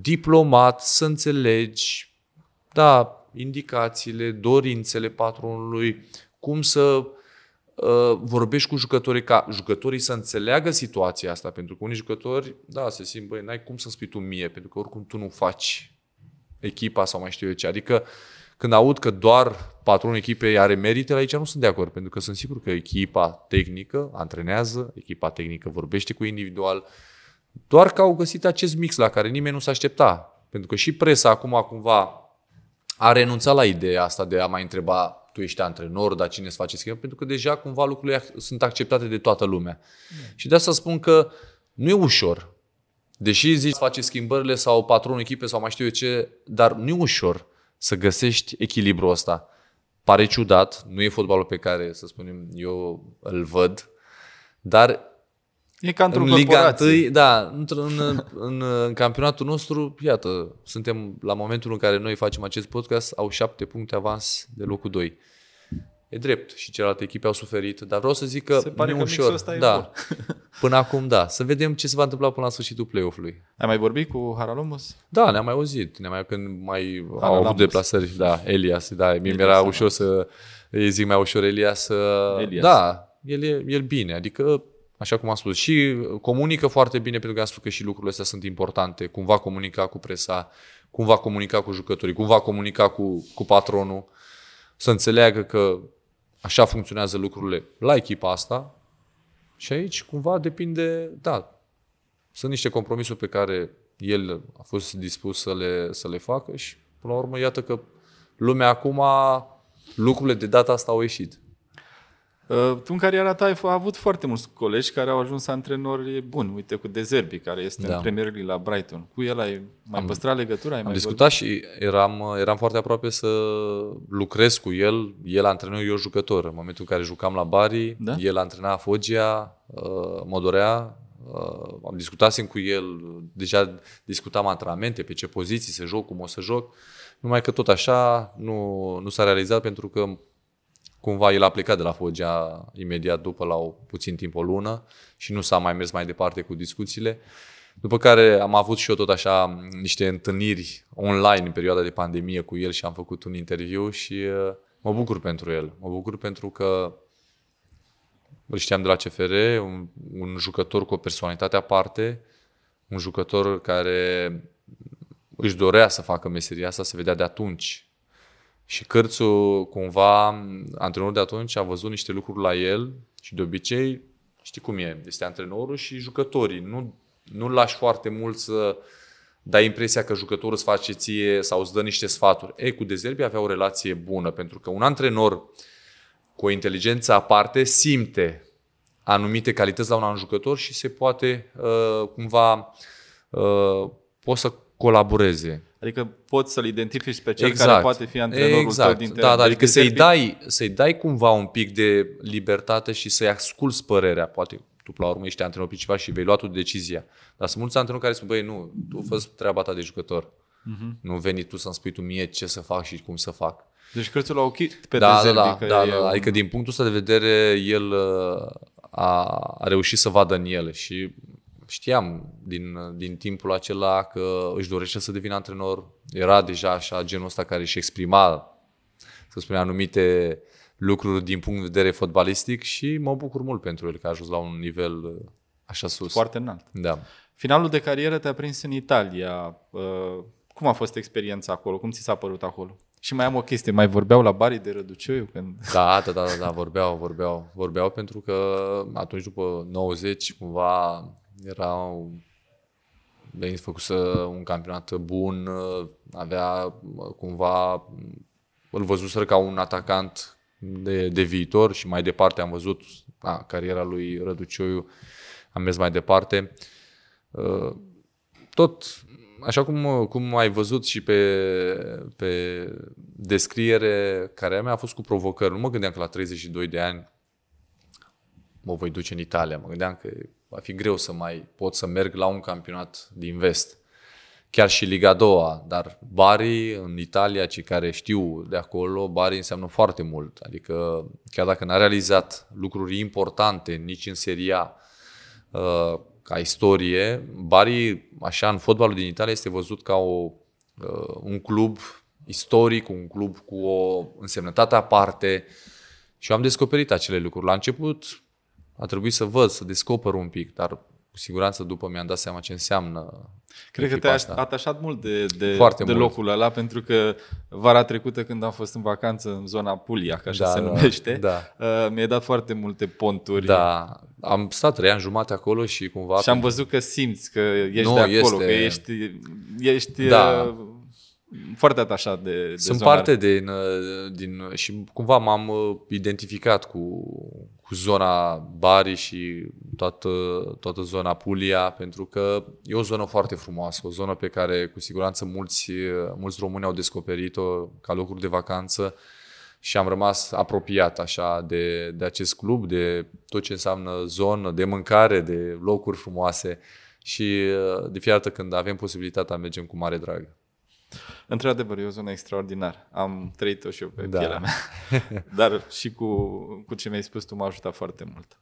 diplomat, să înțelegi, da, indicațiile, dorințele patronului, cum să Uh, vorbești cu jucătorii ca jucătorii să înțeleagă situația asta, pentru că unii jucători, da, se simt, băi, n-ai cum să spui tu mie, pentru că oricum tu nu faci echipa sau mai știu eu ce. Adică când aud că doar patronul echipei are merite, la aici nu sunt de acord, pentru că sunt sigur că echipa tehnică antrenează, echipa tehnică vorbește cu individual, doar că au găsit acest mix la care nimeni nu s-a aștepta. Pentru că și presa acum cumva a renunțat la ideea asta de a mai întreba tu ești antrenor, dar cine îți face schema? Pentru că deja cumva lucrurile sunt acceptate de toată lumea. Mm. Și de asta spun că nu e ușor. Deși zici să face schimbările sau patronul echipe sau mai știu eu ce, dar nu e ușor să găsești echilibrul ăsta. Pare ciudat, nu e fotbalul pe care, să spunem, eu îl văd, dar E ca într-o în da, în, în, în, în campionatul nostru, iată, suntem la momentul în care noi facem acest podcast, au șapte puncte avans de locul 2. E drept și celelalte echipe au suferit, dar vreau să zic că se pare nu că ușor. Ăsta da. E [laughs] până acum, da. Să vedem ce se va întâmpla până la sfârșitul play-off-ului. Ai mai vorbit cu Haralomos? Da, ne-am mai auzit. Ne-am mai când mai da, au da, avut deplasări, da, Elias, da, mi-era da, ușor să îi zic mai ușor Elias, Elias. da, el e el bine, adică așa cum am spus, și uh, comunică foarte bine pentru că am spus că și lucrurile astea sunt importante. Cum va comunica cu presa, cum va comunica cu jucătorii, cum va comunica cu, cu patronul, să înțeleagă că așa funcționează lucrurile la echipa asta. Și aici cumva depinde, da, sunt niște compromisuri pe care el a fost dispus să le, să le facă și până la urmă iată că lumea acum, lucrurile de data asta au ieșit. Uh, tu în cariera ta ai avut foarte mulți colegi care au ajuns antrenori buni. Uite cu Dezerbi, care este da. în Premier League la Brighton. Cu el ai mai am, păstrat legătura? Ai am mai discutat vorbit? și eram, eram foarte aproape să lucrez cu el. El antrenor, eu jucător. În momentul în care jucam la Bari, da? el antrena Foggia, uh, Modorea, uh, am discutat cu el, deja discutam antrenamente, pe ce poziții să joc, cum o să joc. Numai că tot așa nu, nu s-a realizat pentru că cumva el a plecat de la Foggia imediat după, la o, puțin timp, o lună și nu s-a mai mers mai departe cu discuțiile. După care am avut și eu tot așa niște întâlniri online în perioada de pandemie cu el și am făcut un interviu și uh, mă bucur pentru el. Mă bucur pentru că îl știam de la CFR, un, un jucător cu o personalitate aparte, un jucător care își dorea să facă meseria asta, se vedea de atunci și Cârțu, cumva, antrenorul de atunci a văzut niște lucruri la el și de obicei, știi cum e, este antrenorul și jucătorii. Nu, nu lași foarte mult să dai impresia că jucătorul îți face ție sau îți dă niște sfaturi. Ei, cu Dezerbi avea o relație bună, pentru că un antrenor cu o inteligență aparte simte anumite calități la un jucător și se poate uh, cumva uh, poți să colaboreze. Adică poți să-l identifici pe cel exact. care poate fi antrenorul exact. tău din Da, da, adică deci să-i dai, să-i dai cumva un pic de libertate și să-i asculți părerea. Poate tu la urmă ești antrenor principal și vei lua tu decizia. Dar sunt mulți antrenori care spun, băi, nu, tu fă treaba ta de jucător. Uh-huh. Nu veni tu să-mi spui tu mie ce să fac și cum să fac. Deci crezi au ochit pe da, da, da, da, da, adică din punctul ăsta de vedere el uh, a, a reușit să vadă în el și știam din, din timpul acela că își dorește să devină antrenor. Era deja așa genul ăsta care își exprima, să spunem, anumite lucruri din punct de vedere fotbalistic și mă bucur mult pentru el că a ajuns la un nivel uh, așa sus. Foarte înalt. Da. Finalul de carieră te-a prins în Italia. Uh, cum a fost experiența acolo? Cum ți s-a părut acolo? Și mai am o chestie, mai vorbeau la Bari de Răducioiu? Când... Da, da, da, da, da, vorbeau, vorbeau, vorbeau pentru că atunci după 90 cumva erau Denis făcuse un campionat bun, avea cumva, îl văzuseră ca un atacant de, de viitor și mai departe am văzut a, da, cariera lui Răducioiu, am mers mai departe. Uh, tot, așa cum, cum ai văzut și pe, pe descriere, care mea a fost cu provocări. Nu mă gândeam că la 32 de ani mă voi duce în Italia, mă gândeam că va fi greu să mai pot să merg la un campionat din vest. Chiar și Liga 2, dar Bari în Italia, cei care știu de acolo, Bari înseamnă foarte mult. Adică chiar dacă n-a realizat lucruri importante nici în Seria uh, ca istorie, Bari, așa în fotbalul din Italia, este văzut ca o, uh, un club istoric, un club cu o însemnătate aparte și eu am descoperit acele lucruri. La început a trebuit să văd, să descoper un pic, dar cu siguranță după mi-am dat seama ce înseamnă Cred că te-ai asta. atașat mult de, de, de mult. locul ăla, pentru că vara trecută când am fost în vacanță în zona Puglia, ca așa da, se da, numește, da. uh, mi a dat foarte multe ponturi. Da, am stat trei ani jumate acolo și cumva... Și am văzut că simți că ești nu, de acolo, este... că ești, ești da. Uh, foarte atașat de, de Sunt zonare. parte din, uh, din... și cumva m-am uh, identificat cu, cu zona Bari și toată, toată zona Pulia, pentru că e o zonă foarte frumoasă, o zonă pe care cu siguranță mulți, mulți români au descoperit-o ca locuri de vacanță și am rămas apropiat așa de, de acest club, de tot ce înseamnă zonă, de mâncare, de locuri frumoase și de fiecare dată când avem posibilitatea mergem cu mare drag. Într-adevăr, e o zonă extraordinară. Am trăit-o și eu pe da. pielea mea. [laughs] Dar și cu, cu ce mi-ai spus tu m-a ajutat foarte mult.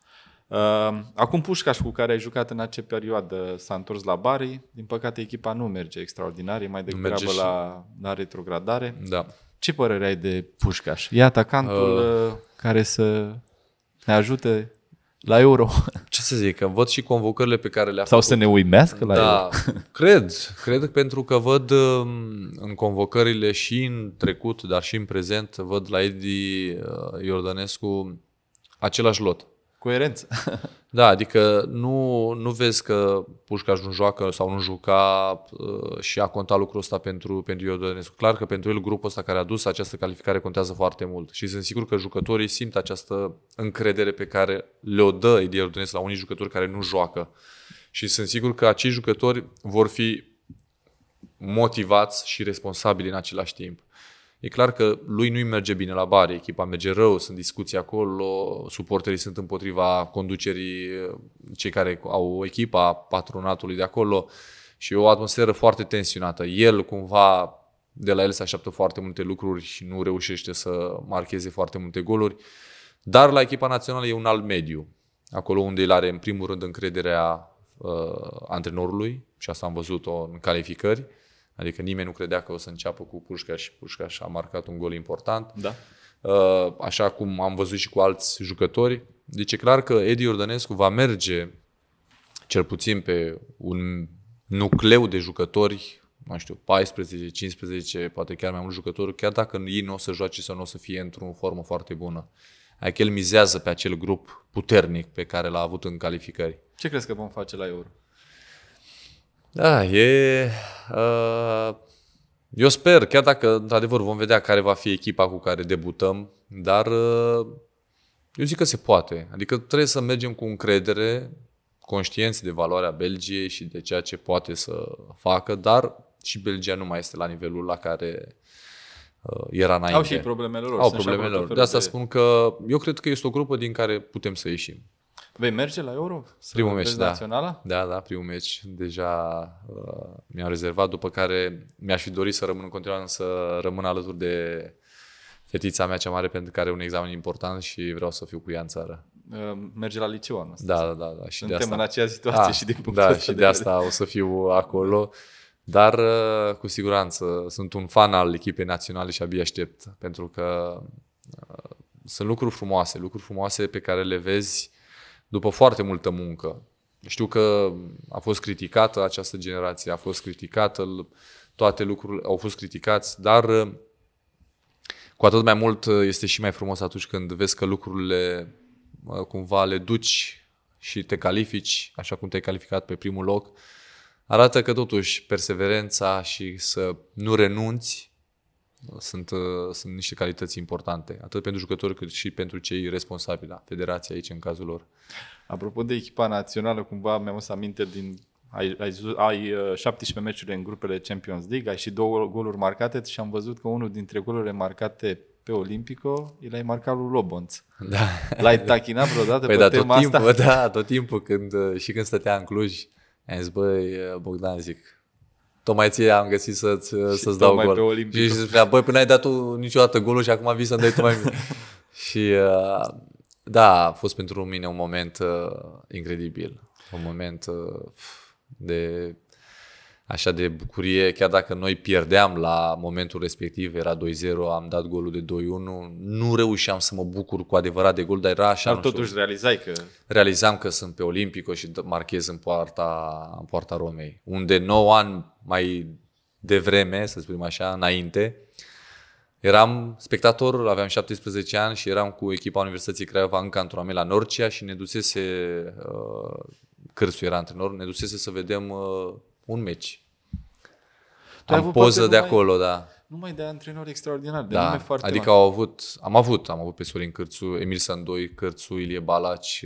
Uh, acum Pușcaș, cu care ai jucat în acea perioadă, s-a întors la Bari. Din păcate, echipa nu merge extraordinar, e mai degrabă și... la, la retrogradare. Da. Ce părere ai de Pușcaș? E atacantul uh... uh care să ne ajute la euro. [laughs] Ce să zic, că văd și convocările pe care le-a Sau făcut. să ne uimească la da, euro. [laughs] cred, cred pentru că văd um, în convocările și în trecut, dar și în prezent, văd la Edi uh, Iordănescu același lot. Coerență. [laughs] Da, adică nu, nu vezi că Pușcaș nu joacă sau nu juca uh, și a contat lucrul ăsta pentru, pentru Iodănescu. Clar că pentru el grupul ăsta care a dus această calificare contează foarte mult și sunt sigur că jucătorii simt această încredere pe care le-o dă Ilie la unii jucători care nu joacă. Și sunt sigur că acei jucători vor fi motivați și responsabili în același timp. E clar că lui nu-i merge bine la Bari, echipa merge rău, sunt discuții acolo, suporterii sunt împotriva conducerii, eh, cei care au echipa patronatului de acolo și e o atmosferă foarte tensionată. El cumva de la el se așteaptă foarte multe lucruri și nu reușește să marcheze foarte multe goluri, dar la echipa națională e un alt mediu, acolo unde el are în primul rând încrederea uh, antrenorului și asta am văzut-o în calificări, uh, Adică nimeni nu credea că o să înceapă cu Pușca și Pușca și a marcat un gol important. Da. Uh, așa cum am văzut și cu alți jucători. Deci e clar că Edi Iordănescu va merge cel puțin pe un nucleu de jucători nu știu, 14, 15, poate chiar mai mult jucători, chiar dacă ei nu o să joace sau nu o să fie într-o formă foarte bună. Adică el mizează pe acel grup puternic pe care l-a avut în calificări. Ce crezi că vom face la Euro? Da, e... Uh, eu sper, chiar dacă, într-adevăr, vom vedea care va fi echipa cu care debutăm, dar uh, eu zic că se poate. Adică trebuie să mergem cu încredere, conștienți de valoarea Belgiei și de ceea ce poate să facă, dar și Belgia nu mai este la nivelul la care uh, era înainte. Au și problemele lor. Au problemele lor. De asta de... spun că eu cred că este o grupă din care putem să ieșim. Vei merge la Euro? Să primul meci, da. Naționala? Da, da, primul meci. Deja uh, mi-am rezervat, după care mi-aș fi dorit să rămân în continuare, să rămân alături de fetița mea cea mare pentru care are un examen important și vreau să fiu cu ea în țară. Uh, merge la liceu anul Da, da, da. da. Și Suntem de asta... în aceeași situație ah, și din punctul Da, și de, de asta o să fiu acolo. Dar, uh, cu siguranță, sunt un fan al echipei naționale și abia aștept, pentru că uh, sunt lucruri frumoase, lucruri frumoase pe care le vezi după foarte multă muncă. Știu că a fost criticată această generație, a fost criticată, toate lucrurile au fost criticați, dar uh, cu atât mai mult uh, este și mai frumos atunci când vezi că lucrurile uh, cumva le duci și te califici așa cum te-ai calificat pe primul loc, arată că totuși perseverența și să nu renunți sunt, uh, sunt niște calități importante, atât pentru jucători cât și pentru cei responsabili, da, federația aici în cazul lor. Apropo de echipa națională, cumva mi-am să aminte din ai, ai, ai 17 uh, meciuri în grupele Champions League, ai și două goluri marcate și am văzut că unul dintre golurile marcate pe Olimpico, el ai marcat lui Lobonț. Da. L-ai tachinat vreodată păi pe da, tema tot timpul, asta? [laughs] Da, tot timpul, când, uh, și când stătea în Cluj, am zis, băi, Bogdan, zic, tocmai ție am găsit să-ți, să-ți dau gol. Pe și spunea, băi, până păi ai dat tu niciodată golul și acum vii să-mi dai tu mai mult. [laughs] și uh, da, a fost pentru mine un moment uh, incredibil. Un moment uh, de așa de bucurie, chiar dacă noi pierdeam la momentul respectiv, era 2-0, am dat golul de 2-1, nu reușeam să mă bucur cu adevărat de gol, dar era așa. Dar totuși știu, realizai că... Realizam că sunt pe Olimpico și marchez în poarta, în poarta Romei, unde 9 ani mai devreme, să spunem așa, înainte, Eram spectator, aveam 17 ani și eram cu echipa Universității Craiova în o la Norcia și ne dusese, uh, Cârțu era antrenor, ne dusese să vedem uh, un meci. Tu am poză de numai, acolo, da. Numai de antrenori extraordinari, de da, nume foarte Adică mari. au avut, am avut, am avut pe Sorin Cârțu, Emil Sandoi, Cârțu, Ilie Balaci,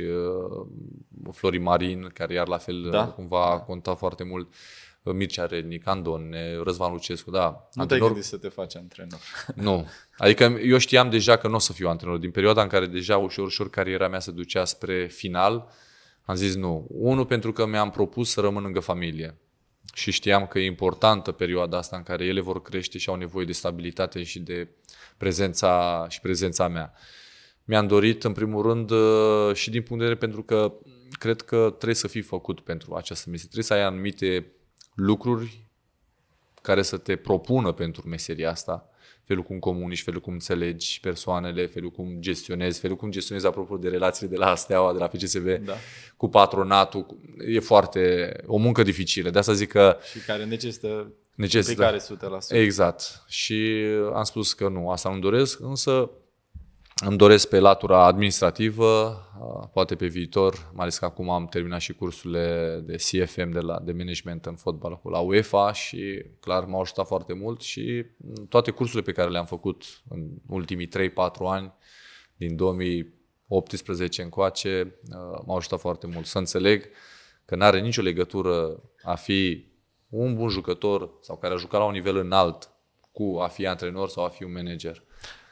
uh, Flori Marin, care iar la fel uh, da? cumva a contat foarte mult. Uh, Mircea Rednic, Andone, Răzvan Lucescu, da. Nu antrenor... te-ai să te faci antrenor. [laughs] Nu. Adică eu știam deja că nu o să fiu antrenor. Din perioada în care deja ușor, ușor cariera mea se ducea spre final, am zis nu. Unul, pentru că mi-am propus să rămân lângă familie și știam că e importantă perioada asta în care ele vor crește și au nevoie de stabilitate și de prezența și prezența mea. Mi-am dorit, în primul rând, uh, și din punct de vedere, pentru că cred că trebuie să fii făcut pentru această meserie. Trebuie să ai anumite lucruri care să te propună pentru meseria asta felul cum comunici, felul cum înțelegi persoanele, felul cum gestionezi, felul cum gestionezi apropo de relațiile de la Steaua, de la FCSB, da. cu patronatul. E foarte, o muncă dificilă. De asta zic că... Și care necesită Necesită. 100%. Exact. Și am spus că nu, asta nu doresc, însă îmi doresc pe latura administrativă, poate pe viitor, mai ales că acum am terminat și cursurile de CFM de, la, de management în fotbal cu la UEFA și clar m-au ajutat foarte mult și toate cursurile pe care le-am făcut în ultimii 3-4 ani, din 2018 încoace, m-au ajutat foarte mult să înțeleg că nu are nicio legătură a fi un bun jucător sau care a jucat la un nivel înalt cu a fi antrenor sau a fi un manager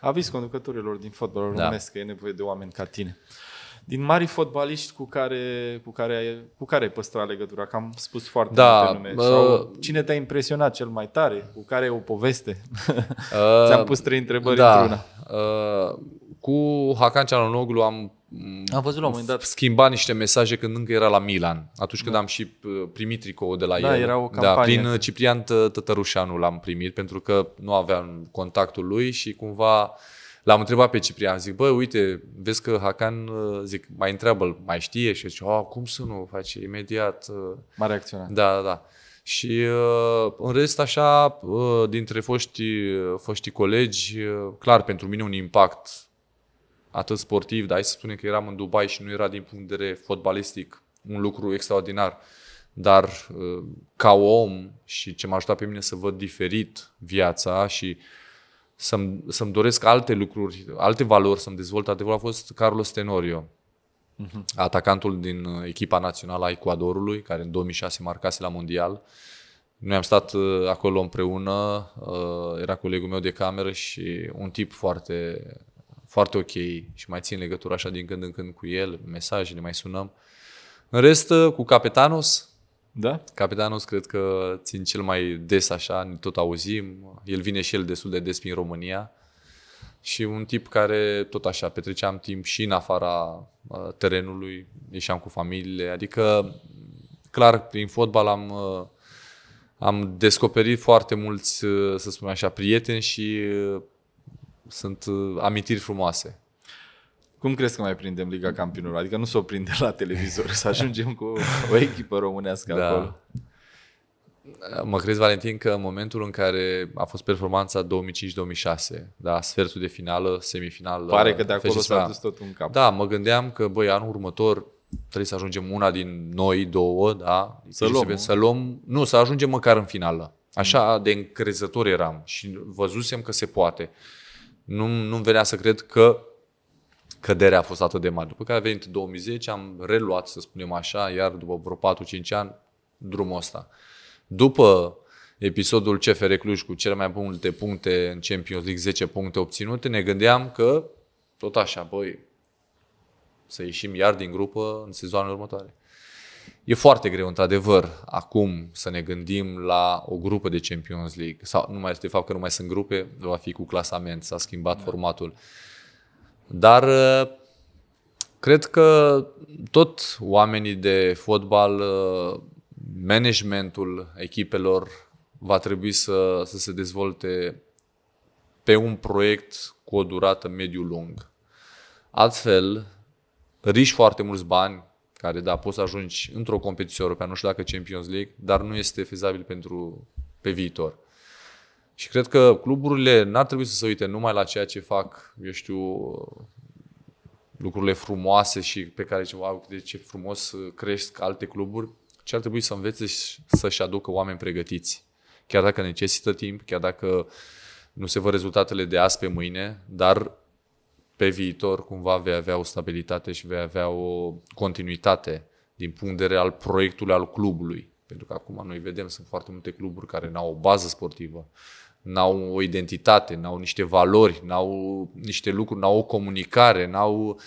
Avis conducătorilor din fotbal da. românesc că e nevoie de oameni ca tine. Din mari fotbaliști cu care, cu care, cu care ai păstrat legătura, că am spus foarte da, multe nume. Uh, Sau cine te-a impresionat cel mai tare? Cu care e o poveste? Uh, [laughs] Ți-am pus trei întrebări da, într-una. Uh, cu Hakan Cianonoglu am Mm, am văzut la un moment dat. schimba niște mesaje când încă era la Milan, atunci când da. am și uh, primit tricou de la da, el. Era o da, campanie. Da, prin uh, Ciprian Tătărușanu l-am primit pentru că nu aveam contactul lui și cumva l-am întrebat pe Ciprian, zic, bă, uite, vezi că Hakan, uh, zic, mai întreabă mai știe? Și zice, oh, cum să nu face imediat? M-a reacționat. Da, da, da. Și în rest, așa, dintre foștii, foștii colegi, clar, pentru mine un impact atât sportiv, dar hai să spunem că eram în Dubai și nu era din punct de vedere fotbalistic un lucru extraordinar. Dar uh, ca om și ce m-a ajutat pe mine să văd diferit viața și să-mi, să-mi doresc alte lucruri, alte valori, să-mi dezvolt adevărul, a fost Carlos Tenorio. Uh-huh. Atacantul din uh, echipa națională a Ecuadorului, care în 2006 marcase la Mondial. Noi am stat uh, acolo împreună, era colegul meu de cameră și un tip foarte foarte ok și mai țin legătura așa din când în când cu el, mesaje, ne mai sunăm. În rest, uh, cu Capetanos, da? Capetanos cred că țin cel mai des așa, ne tot auzim. El vine și el destul de des prin România și un tip care tot așa petreceam timp și în afara uh, terenului, ieșeam cu familiile, adică clar prin fotbal am uh, am descoperit foarte mulți, uh, să spunem așa, prieteni și uh, sunt uh, amintiri frumoase. Cum crezi că mai prindem Liga Campionilor? Adică nu s o prinde la televizor, să ajungem cu o echipă românească da. acolo. Mă crezi, Valentin, că în momentul în care a fost performanța 2005-2006, da, sfertul de finală, semifinală... Pare că de acolo FCSA, s-a dus tot un cap. Da, mă gândeam că, băi, anul următor trebuie să ajungem una din noi, două, da? Să luăm. Să, să luăm, nu, să ajungem măcar în finală. Așa de încrezător eram și văzusem că se poate. Uh, nu, nu-mi venea să cred că căderea a fost atât de mare. După care a venit 2010, am reluat, să spunem așa, iar după vreo 4-5 ani, drumul ăsta. După episodul CFR Cluj cu cele mai multe puncte în Champions League, 10 puncte obținute, ne gândeam că tot așa, băi, să ieșim iar din grupă în sezoanele următoare. E foarte greu, într-adevăr, acum să ne gândim la o grupă de Champions League. Sau nu mai este de fapt că nu mai sunt grupe, va fi cu clasament, s-a schimbat da. formatul. Dar uh, cred că tot oamenii de fotbal, uh, managementul echipelor va trebui să, să se dezvolte pe un proiect cu o durată mediu-lung. Altfel, riști foarte mulți bani care, da, poți să ajungi într-o competiție europeană, nu știu dacă Champions League, dar nu este fezabil pentru pe viitor. Și cred că cluburile n-ar trebui să se uite numai la ceea ce fac, eu știu, lucrurile frumoase și pe care ce, wow, de ce frumos cresc alte cluburi, ci ar trebui să învețe să-și aducă oameni pregătiți. Chiar dacă necesită timp, chiar dacă nu se văd rezultatele de azi pe mâine, dar pe viitor cumva vei avea o stabilitate și vei avea o continuitate din punct de vedere al proiectului al clubului. Pentru că acum noi vedem, sunt foarte multe cluburi care n-au o bază sportivă, n-au o identitate, n-au niște valori, n-au niște lucruri, n-au o comunicare, n-au...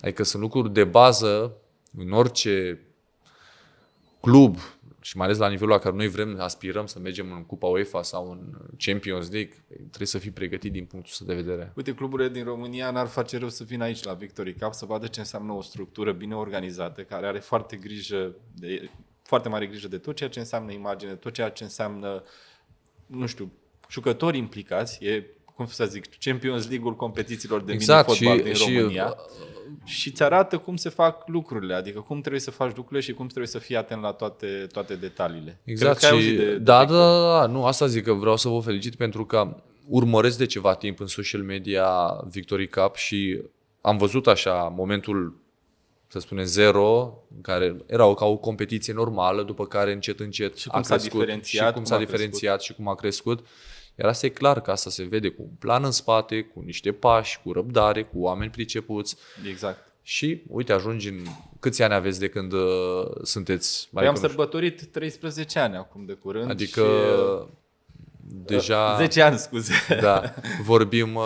Adică sunt lucruri de bază în orice club și mai ales la nivelul la care noi vrem, aspirăm să mergem în Cupa UEFA sau în Champions League, trebuie să fii pregătit din punctul ăsta de vedere. Uite, cluburile din România n-ar face rău să vină aici la Victory Cup să vadă ce înseamnă o structură bine organizată, care are foarte grijă de, foarte mare grijă de tot ceea ce înseamnă imagine, tot ceea ce înseamnă, nu știu, jucători implicați, e cum să zic, Champions League-ul competițiilor de exact, mini-fotbal și, din și România și ți arată cum se fac lucrurile, adică cum trebuie să faci lucrurile și cum trebuie să fii atent la toate, toate detaliile. Exact. Cred că exact, și, de, de da, da, da, da, nu, asta zic că vreau să vă felicit pentru că urmăresc de ceva timp în social media Victory Cup și am văzut așa momentul să spunem, zero, în care erau ca o competiție normală, după care încet, încet și cum a crescut s-a diferențiat, și cum, cum s-a diferențiat crescut. și cum a crescut. Iar asta e clar că asta se vede cu un plan în spate, cu niște pași, cu răbdare, cu oameni pricepuți. Exact. Și, uite, ajungi în... Câți ani aveți de când uh, sunteți? Mai păi am sărbătorit 13 ani acum de curând. Adică... Și uh, deja... 10 uh, ani, scuze. Da. [laughs] Vorbim,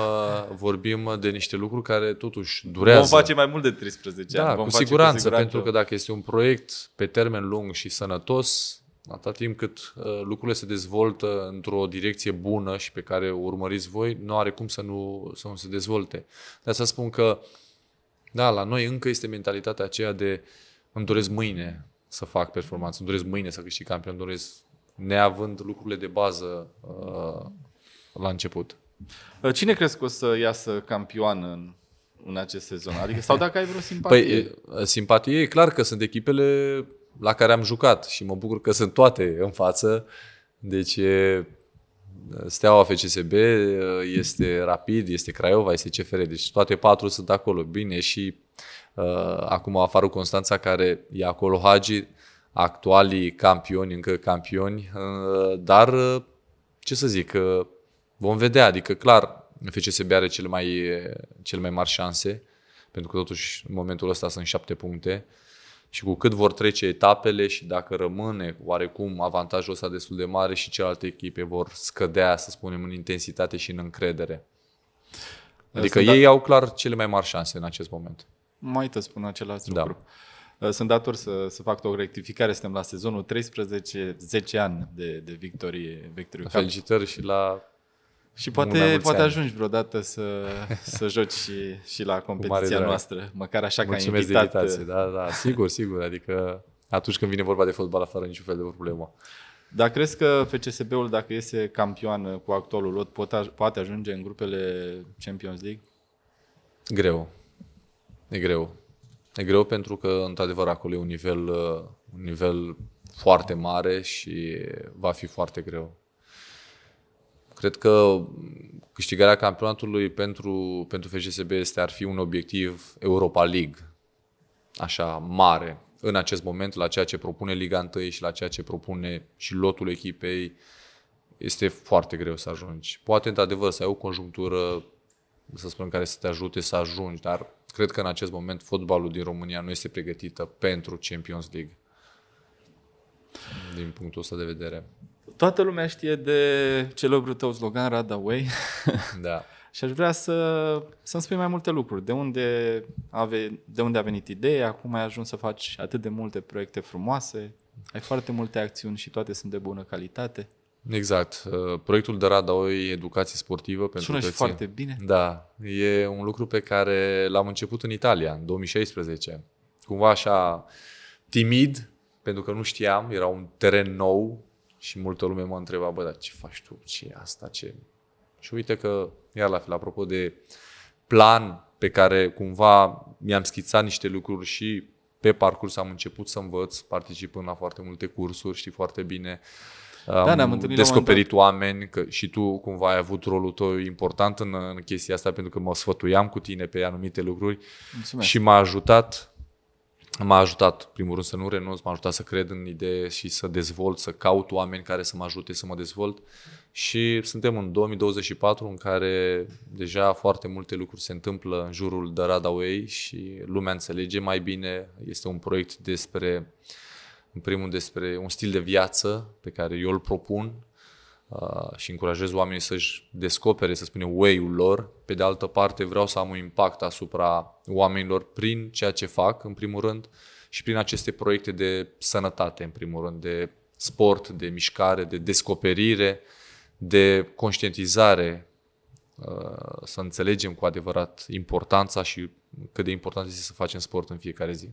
vorbim de niște lucruri care totuși durează. Vom face mai mult de 13 da, ani. Vom cu, face siguranță, cu siguranță, pentru că dacă este un proiect pe termen lung și sănătos, Atâta timp cât uh, lucrurile se dezvoltă într-o direcție bună și pe care o urmăriți voi, nu are cum să nu, să nu se dezvolte. De asta spun că, da, la noi încă este mentalitatea aceea de îmi doresc mâine să fac performanță, îmi doresc mâine să câștig campion, îmi doresc neavând lucrurile de bază uh, la început. Uh, cine crezi că o să iasă campion în în acest sezon? Adică, sau dacă ai vreo păi, simpatie? Păi, simpatie, e clar că sunt echipele la care am jucat și mă bucur că sunt toate în față. Deci Steaua FCSB este Rapid, este Craiova, este CFR, deci toate patru sunt acolo. Bine și uh, acum afarul Constanța care e acolo Hagi, actualii campioni, încă campioni, uh, dar uh, ce să zic, uh, vom vedea, adică clar FCSB are cele mai, cele mai mari șanse, pentru că totuși în momentul ăsta sunt șapte puncte. Uh, și cu cât vor trece etapele și dacă rămâne oarecum avantajul ăsta destul de mare și celelalte echipe vor scădea, să spunem, în intensitate și în încredere. Adică Sunt ei dat... au clar cele mai mari șanse în acest moment. Mai te spun același da. lucru. Ă, sunt dator să, să fac o rectificare. Suntem la sezonul 13, 10 ani de, de victorie. Felicitări și la și poate, poate ajungi vreodată să, să joci și, și la competiția noastră, măcar așa Mulțumesc ca invitat. de invitație, da, da, sigur, sigur, adică atunci când vine vorba de fotbal fără niciun fel de problemă. Dar crezi că FCSB-ul, dacă iese campion cu actualul lot, poate ajunge în grupele Champions League? Greu. E greu. E greu pentru că, într-adevăr, acolo e un nivel, un nivel foarte mare și va fi foarte greu. Cred că câștigarea campionatului pentru, pentru FGSB este ar fi un obiectiv Europa League, așa mare, în acest moment, la ceea ce propune Liga 1 și la ceea ce propune și lotul echipei, este foarte greu să ajungi. Poate, într-adevăr, să ai o conjunctură, să spun, care să te ajute să ajungi, dar cred că în acest moment fotbalul din România nu este pregătită pentru Champions League. Din punctul ăsta de vedere toată lumea știe de celebrul tău slogan Rada Way. [laughs] Da. și aș vrea să, să-mi spui mai multe lucruri. De unde, ave, de unde a venit ideea? Cum ai ajuns să faci atât de multe proiecte frumoase? Ai foarte multe acțiuni și toate sunt de bună calitate. Exact. Uh, proiectul de Radaoi Educație Sportivă pentru Sună și foarte bine. Da. E un lucru pe care l-am început în Italia, în 2016. Cumva așa timid, pentru că nu știam, era un teren nou, și multă lume m-a întrebat, bă, dar ce faci tu? Ce e asta? Ce... Și uite că, iar la fel, apropo de plan pe care cumva mi-am schițat niște lucruri și pe parcurs am început să învăț, participând la foarte multe cursuri, știi foarte bine, da, ne-am întâlnit descoperit oameni că și tu cumva ai avut rolul tău important în, în chestia asta pentru că mă sfătuiam cu tine pe anumite lucruri Mulțumesc. și m-a ajutat m-a ajutat, primul rând, să nu renunț, m-a ajutat să cred în idee și să dezvolt, să caut oameni care să mă ajute să mă dezvolt. Și suntem în 2024 în care deja foarte multe lucruri se întâmplă în jurul The Radaway și lumea înțelege mai bine. Este un proiect despre, în primul despre un stil de viață pe care eu îl propun Uh, și încurajez oamenii să-și descopere, să spunem, way-ul lor. Pe de altă parte, vreau să am un impact asupra oamenilor prin ceea ce fac, în primul rând, și prin aceste proiecte de sănătate, în primul rând, de sport, de mișcare, de descoperire, de conștientizare, uh, să înțelegem cu adevărat importanța și cât de important este să facem sport în fiecare zi.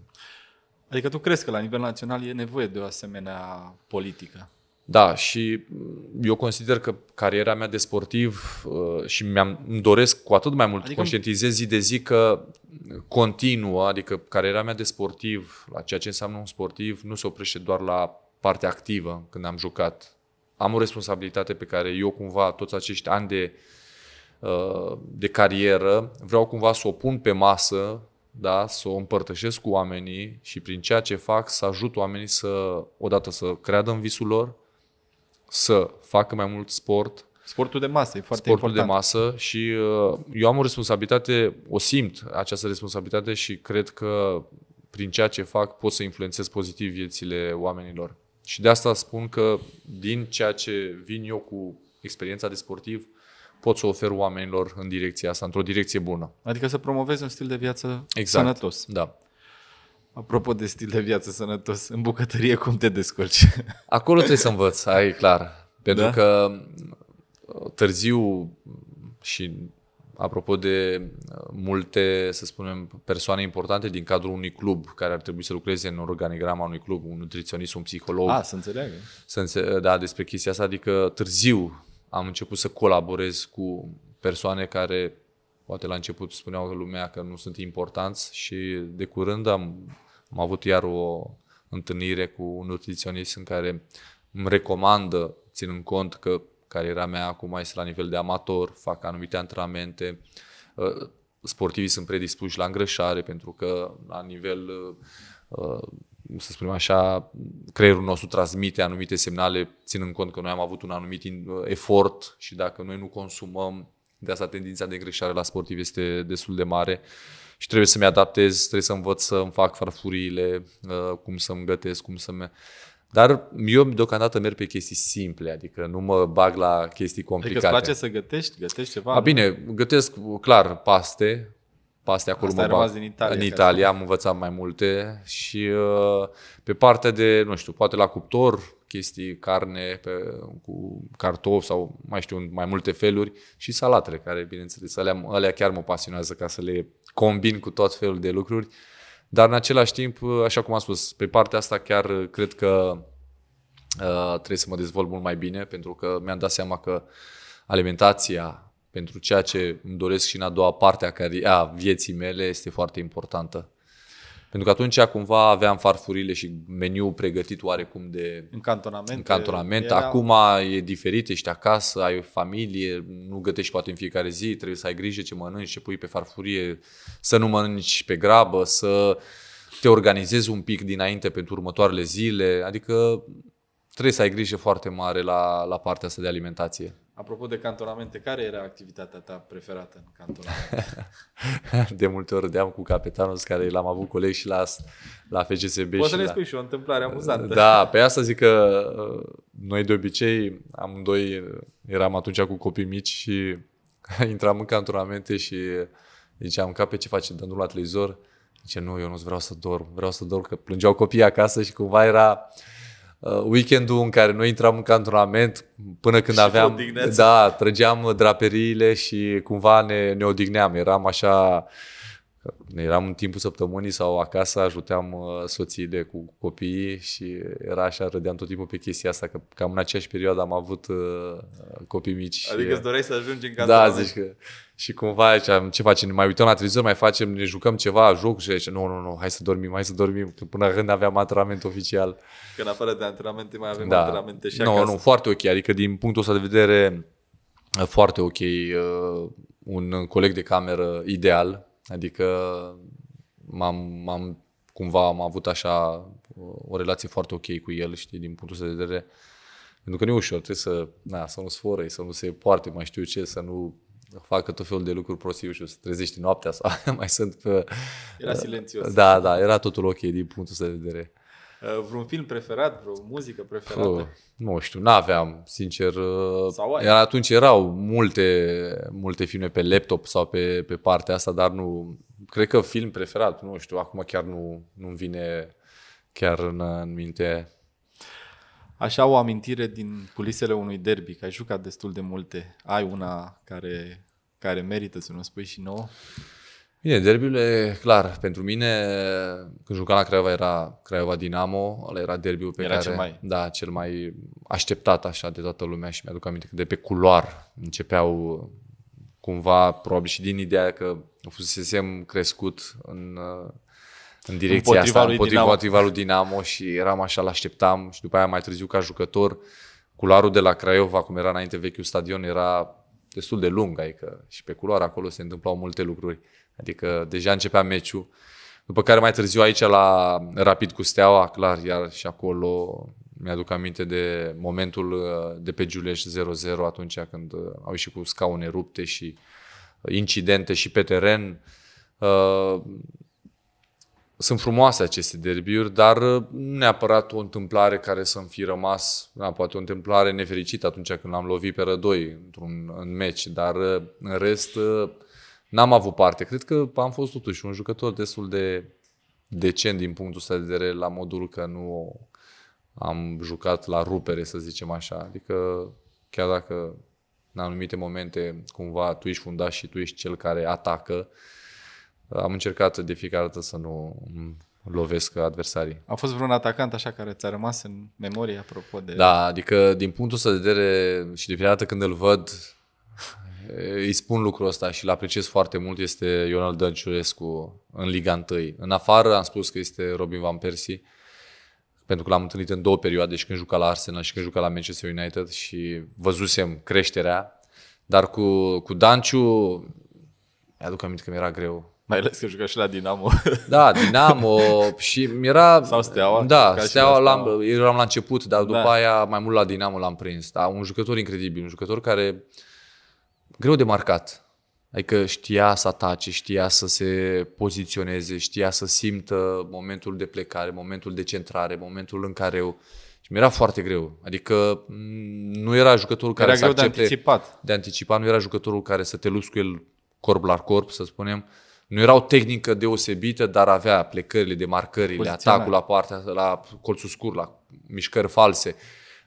Adică tu crezi că la nivel național e nevoie de o asemenea politică? Da, și eu consider că cariera mea de sportiv uh, și mi-am, îmi doresc cu atât mai mult, adică... conștientizez zi de zi că continuă, adică cariera mea de sportiv, la ceea ce înseamnă un sportiv, nu se oprește doar la partea activă când am jucat. Am o responsabilitate pe care eu cumva toți acești ani de, uh, de carieră vreau cumva să o pun pe masă da, să o împărtășesc cu oamenii și prin ceea ce fac să ajut oamenii să, odată, să creadă în visul lor, să facă mai mult sport. Sportul de masă e foarte sportul important. Sportul de masă și uh, eu am o responsabilitate, o simt această responsabilitate și cred că prin ceea ce fac pot să influențez pozitiv viețile oamenilor. Și de asta spun că din ceea ce vin eu cu experiența de sportiv, pot să ofer oamenilor în direcția asta, într-o direcție bună. Adică să promovezi un stil de viață exact, sănătos. Da. Apropo de stil de viață sănătos, în bucătărie cum te descurci? Acolo trebuie să învăț, ai clar. Pentru da? că uh, târziu și apropo de uh, multe, să spunem, persoane importante din cadrul unui club care ar trebui să lucreze în organigrama unui club, un nutriționist, un psiholog. A, ah, să înțeleg. Să înțe- da, despre chestia asta, adică târziu am început să colaborez cu persoane care poate la început spuneau lumea că nu sunt importanți și de curând am am avut iar o întâlnire cu un nutriționist în care îmi recomandă, ținând cont că cariera mea acum este la nivel de amator, fac anumite antrenamente, uh, sportivii sunt predispuși la îngrășare pentru că la nivel uh, uh, să spunem așa, creierul nostru transmite anumite semnale, ținând cont că noi am avut un anumit efort și dacă noi nu consumăm, de asta tendința de îngrășare la sportiv este destul de mare. Uh, și trebuie să-mi adaptez, trebuie să învăț să mi fac farfuriile, uh, cum să-mi gătesc, cum să-mi... Dar eu deocamdată merg pe chestii simple, adică nu mă bag la chestii complicate. Adică îți place să gătești? Gătești ceva? A, bine, gătesc clar paste, paste acolo Asta mă bag. din Italia. În Italia am învățat mai multe și uh, pe partea de, nu știu, poate la cuptor, chestii, carne pe, cu cartofi sau mai știu, mai multe feluri și salatele, care bineînțeles, alea, alea chiar mă pasionează ca să le combin cu tot felul de lucruri. Dar în același timp, așa cum am spus, pe partea asta chiar cred că uh, trebuie să mă dezvolt mult mai bine, pentru că mi-am dat seama că alimentația pentru ceea ce îmi doresc și în a doua parte a, care, a vieții mele este foarte importantă. Pentru că atunci cumva aveam farfurile și meniu pregătit oarecum de încantonament. încantonament. Era... Acum e diferit, ești acasă, ai o familie, nu gătești poate în fiecare zi, trebuie să ai grijă ce mănânci, ce pui pe farfurie, să nu mănânci pe grabă, să te organizezi un pic dinainte pentru următoarele zile. Adică trebuie să ai grijă foarte mare la, la partea asta de alimentație. Apropo de cantonamente, care era activitatea ta preferată în cantonament? [laughs] de multe ori deam cu capitanul care l-am avut coleg și la, la FGSB. Poți să ne spui și o întâmplare amuzantă. Da, pe asta zic că uh, noi de obicei amândoi uh, eram atunci cu copii mici și [laughs] intram în cantonamente și ziceam, cape ce face, dându la televizor? Zice, nu, eu nu vreau să dorm, vreau să dorm, că plângeau copiii acasă și cumva era... Uh, Uh, weekendul în care noi intram în cantonament până când și aveam... Da, trăgeam draperiile și cumva ne, ne odigneam. Eram așa... Uh, Eram în timpul săptămânii sau acasă, ajuteam uh, soțiile cu copiii și era așa, râdeam tot timpul pe chestia asta, că cam în aceeași perioadă am avut uh, copii mici. Adică și, îți doreai să ajungi în casa Da, zici că... Și cumva aici, ce facem? Ne mai uităm la televizor, mai facem, ne jucăm ceva, joc și aici, nu, nu, nu, hai să dormim, hai să dormim, că până când aveam antrenament oficial. Că în afară de antrenamente mai avem da. antrenamente și Nu, acasă. nu, foarte ok, adică din punctul ăsta de vedere, foarte ok, uh, un coleg de cameră ideal, Adică m-am, m-am cumva am avut așa uh, o relație foarte ok cu el, știi, din punctul de vedere. Pentru că nu e ușor, trebuie să, na, să nu sforăi, să nu se poarte, mai știu ce, să nu facă tot felul de lucruri prostii, și să trezești noaptea sau [laughs] mai sunt pe... Era silențios. Da, da, era totul ok din punctul de vedere. Uh, vreun film preferat, vreo muzică preferată? Uh, nu știu, n-aveam, sincer. Uh, sau ai. Atunci erau multe, multe filme pe laptop sau pe, pe partea asta, dar nu... Cred că film preferat, nu știu, acum chiar nu, nu-mi vine chiar în, în minte Așa o amintire din culisele unui derby, că ai jucat destul de multe. Ai una care, care merită să nu spui și nouă? Bine, derbiul e clar. Pentru mine, când jucam la Craiova, era Craiova-Dinamo, ăla era derbiul pe era care... Cel mai... Da, cel mai așteptat așa de toată lumea și mi-aduc aminte că de pe culoar începeau cumva, probabil și din ideea că fusesem crescut în, în direcția împotriva asta, lui împotriva Dinamo. Împotriva lui Dinamo și eram așa, l-așteptam și după aia mai târziu ca jucător, culoarul de la Craiova, cum era înainte vechiul stadion, era destul de lung, adică și pe culoare acolo se întâmplau multe lucruri. Adică deja începea meciul. După care mai târziu aici la Rapid cu Steaua, clar, iar și acolo mi-aduc aminte de momentul uh, de pe Giuleș 0-0 atunci când uh, au ieșit cu scaune rupte și uh, incidente și pe teren sunt frumoase aceste derbiuri, dar uh, nu neapărat o întâmplare care să-mi fi rămas, da, poate o întâmplare nefericită atunci când am lovit pe rădoi într-un în meci, dar uh, în rest uh, n-am avut parte. Cred că am fost totuși un jucător destul de decent din punctul ăsta de vedere la modul că nu am jucat la rupere, să zicem așa. Adică chiar dacă în anumite momente cumva tu ești fundat și tu ești cel care atacă, uh, am încercat de fiecare dată să nu lovesc adversarii. A fost vreun atacant așa care ți-a rămas în memorie, apropo de... Da, adică din punctul ăsta de vedere și de fiecare dată când îl văd, îi spun lucrul ăsta și îl apreciez foarte mult, este Ionel Dănciulescu în Liga 1. În afară am spus că este Robin Van Persie, pentru că l-am întâlnit în două perioade, și când juca la Arsenal și când juca la Manchester United și văzusem creșterea. Dar cu, cu Danciu, mi-aduc aminte că mi era greu mai ales că juca și la Dinamo. [laughs] Da, Dinamo și mi-era... Sau Steaua. Da, Steaua, la l-am, eram la început, dar după da. aia mai mult la Dinamo l-am prins. Da, un jucător incredibil, un jucător care greu de marcat. Adică știa să atace, știa să se poziționeze, știa să simtă momentul de plecare, momentul de centrare, momentul în care eu... Și mi-era foarte greu. Adică mm, nu era jucătorul care era să greu accepte... de anticipat. De anticipat, nu era jucătorul care să te lupți cu el corp la corp, să spunem nu erau tehnică deosebită, dar avea plecările, demarcările, atacul la, partea, la colțul scurt, la mișcări false.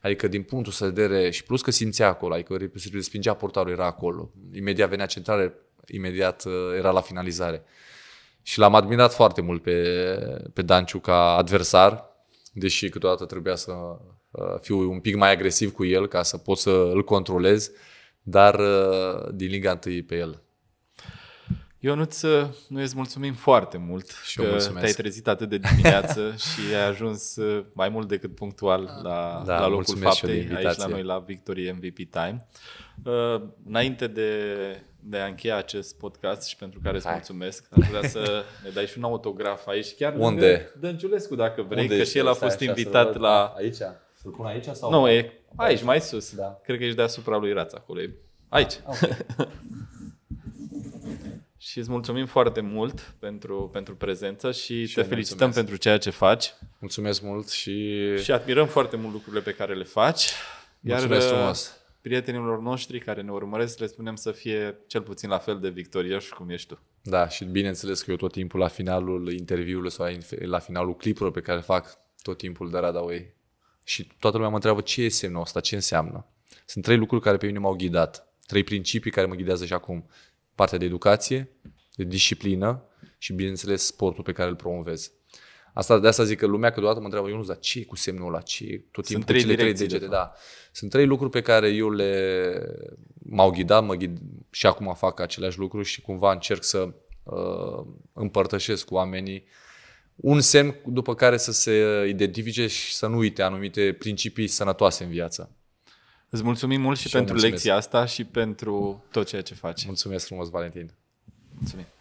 Adică din punctul să vedere și plus că simțea acolo, adică respingea portarul, era acolo. Imediat venea centrare, imediat uh, era la finalizare. Și l-am admirat foarte mult pe, pe Danciu ca adversar, deși câteodată trebuia să uh, fiu un pic mai agresiv cu el ca să pot să îl controlez, dar uh, din Liga întâi pe el. Ionuț, noi îți mulțumim foarte mult și că te-ai trezit atât de dimineață [laughs] și ai ajuns mai mult decât punctual da. la, da, la locul faptei aici la noi la Victory MVP Time. Uh, înainte de, de a încheia acest podcast și pentru care îți mulțumesc, aș vrea să [laughs] ne dai și un autograf aici, chiar Unde? Dănciulescu dacă vrei, Unde că și el a fost invitat la... Aici? Să-l pun aici? Sau... Nu, e aici, mai sus. Da. Cred că ești deasupra lui Raț acolo. Aici. Ah, okay. [laughs] și îți mulțumim foarte mult pentru, pentru prezență și, și te felicităm mulțumesc. pentru ceea ce faci. Mulțumesc mult și... Și admirăm foarte mult lucrurile pe care le faci. Iar mulțumesc uh, frumos! prietenilor noștri care ne urmăresc le spunem să fie cel puțin la fel de victorioși cum ești tu. Da, și bineînțeles că eu tot timpul la finalul interviului sau la finalul clipurilor pe care le fac, tot timpul de Radaway. Și toată lumea mă întreabă ce e semnul ăsta, ce înseamnă. Sunt trei lucruri care pe mine m-au ghidat, trei principii care mă ghidează și acum partea de educație, de disciplină și, bineînțeles, sportul pe care îl promovez. Asta, de asta zic că lumea câteodată mă întreabă, eu nu dar ce e cu semnul ăla? Ce e tot timpul Sunt trei, trei degete? De da. Sunt trei lucruri pe care eu le m-au ghidat mă ghid, și acum fac aceleași lucruri și cumva încerc să uh, împărtășesc cu oamenii un semn după care să se identifice și să nu uite anumite principii sănătoase în viață. Îți mulțumim mult și, și pentru lecția asta și pentru tot ceea ce faci. Mulțumesc frumos, Valentin. Mulțumim.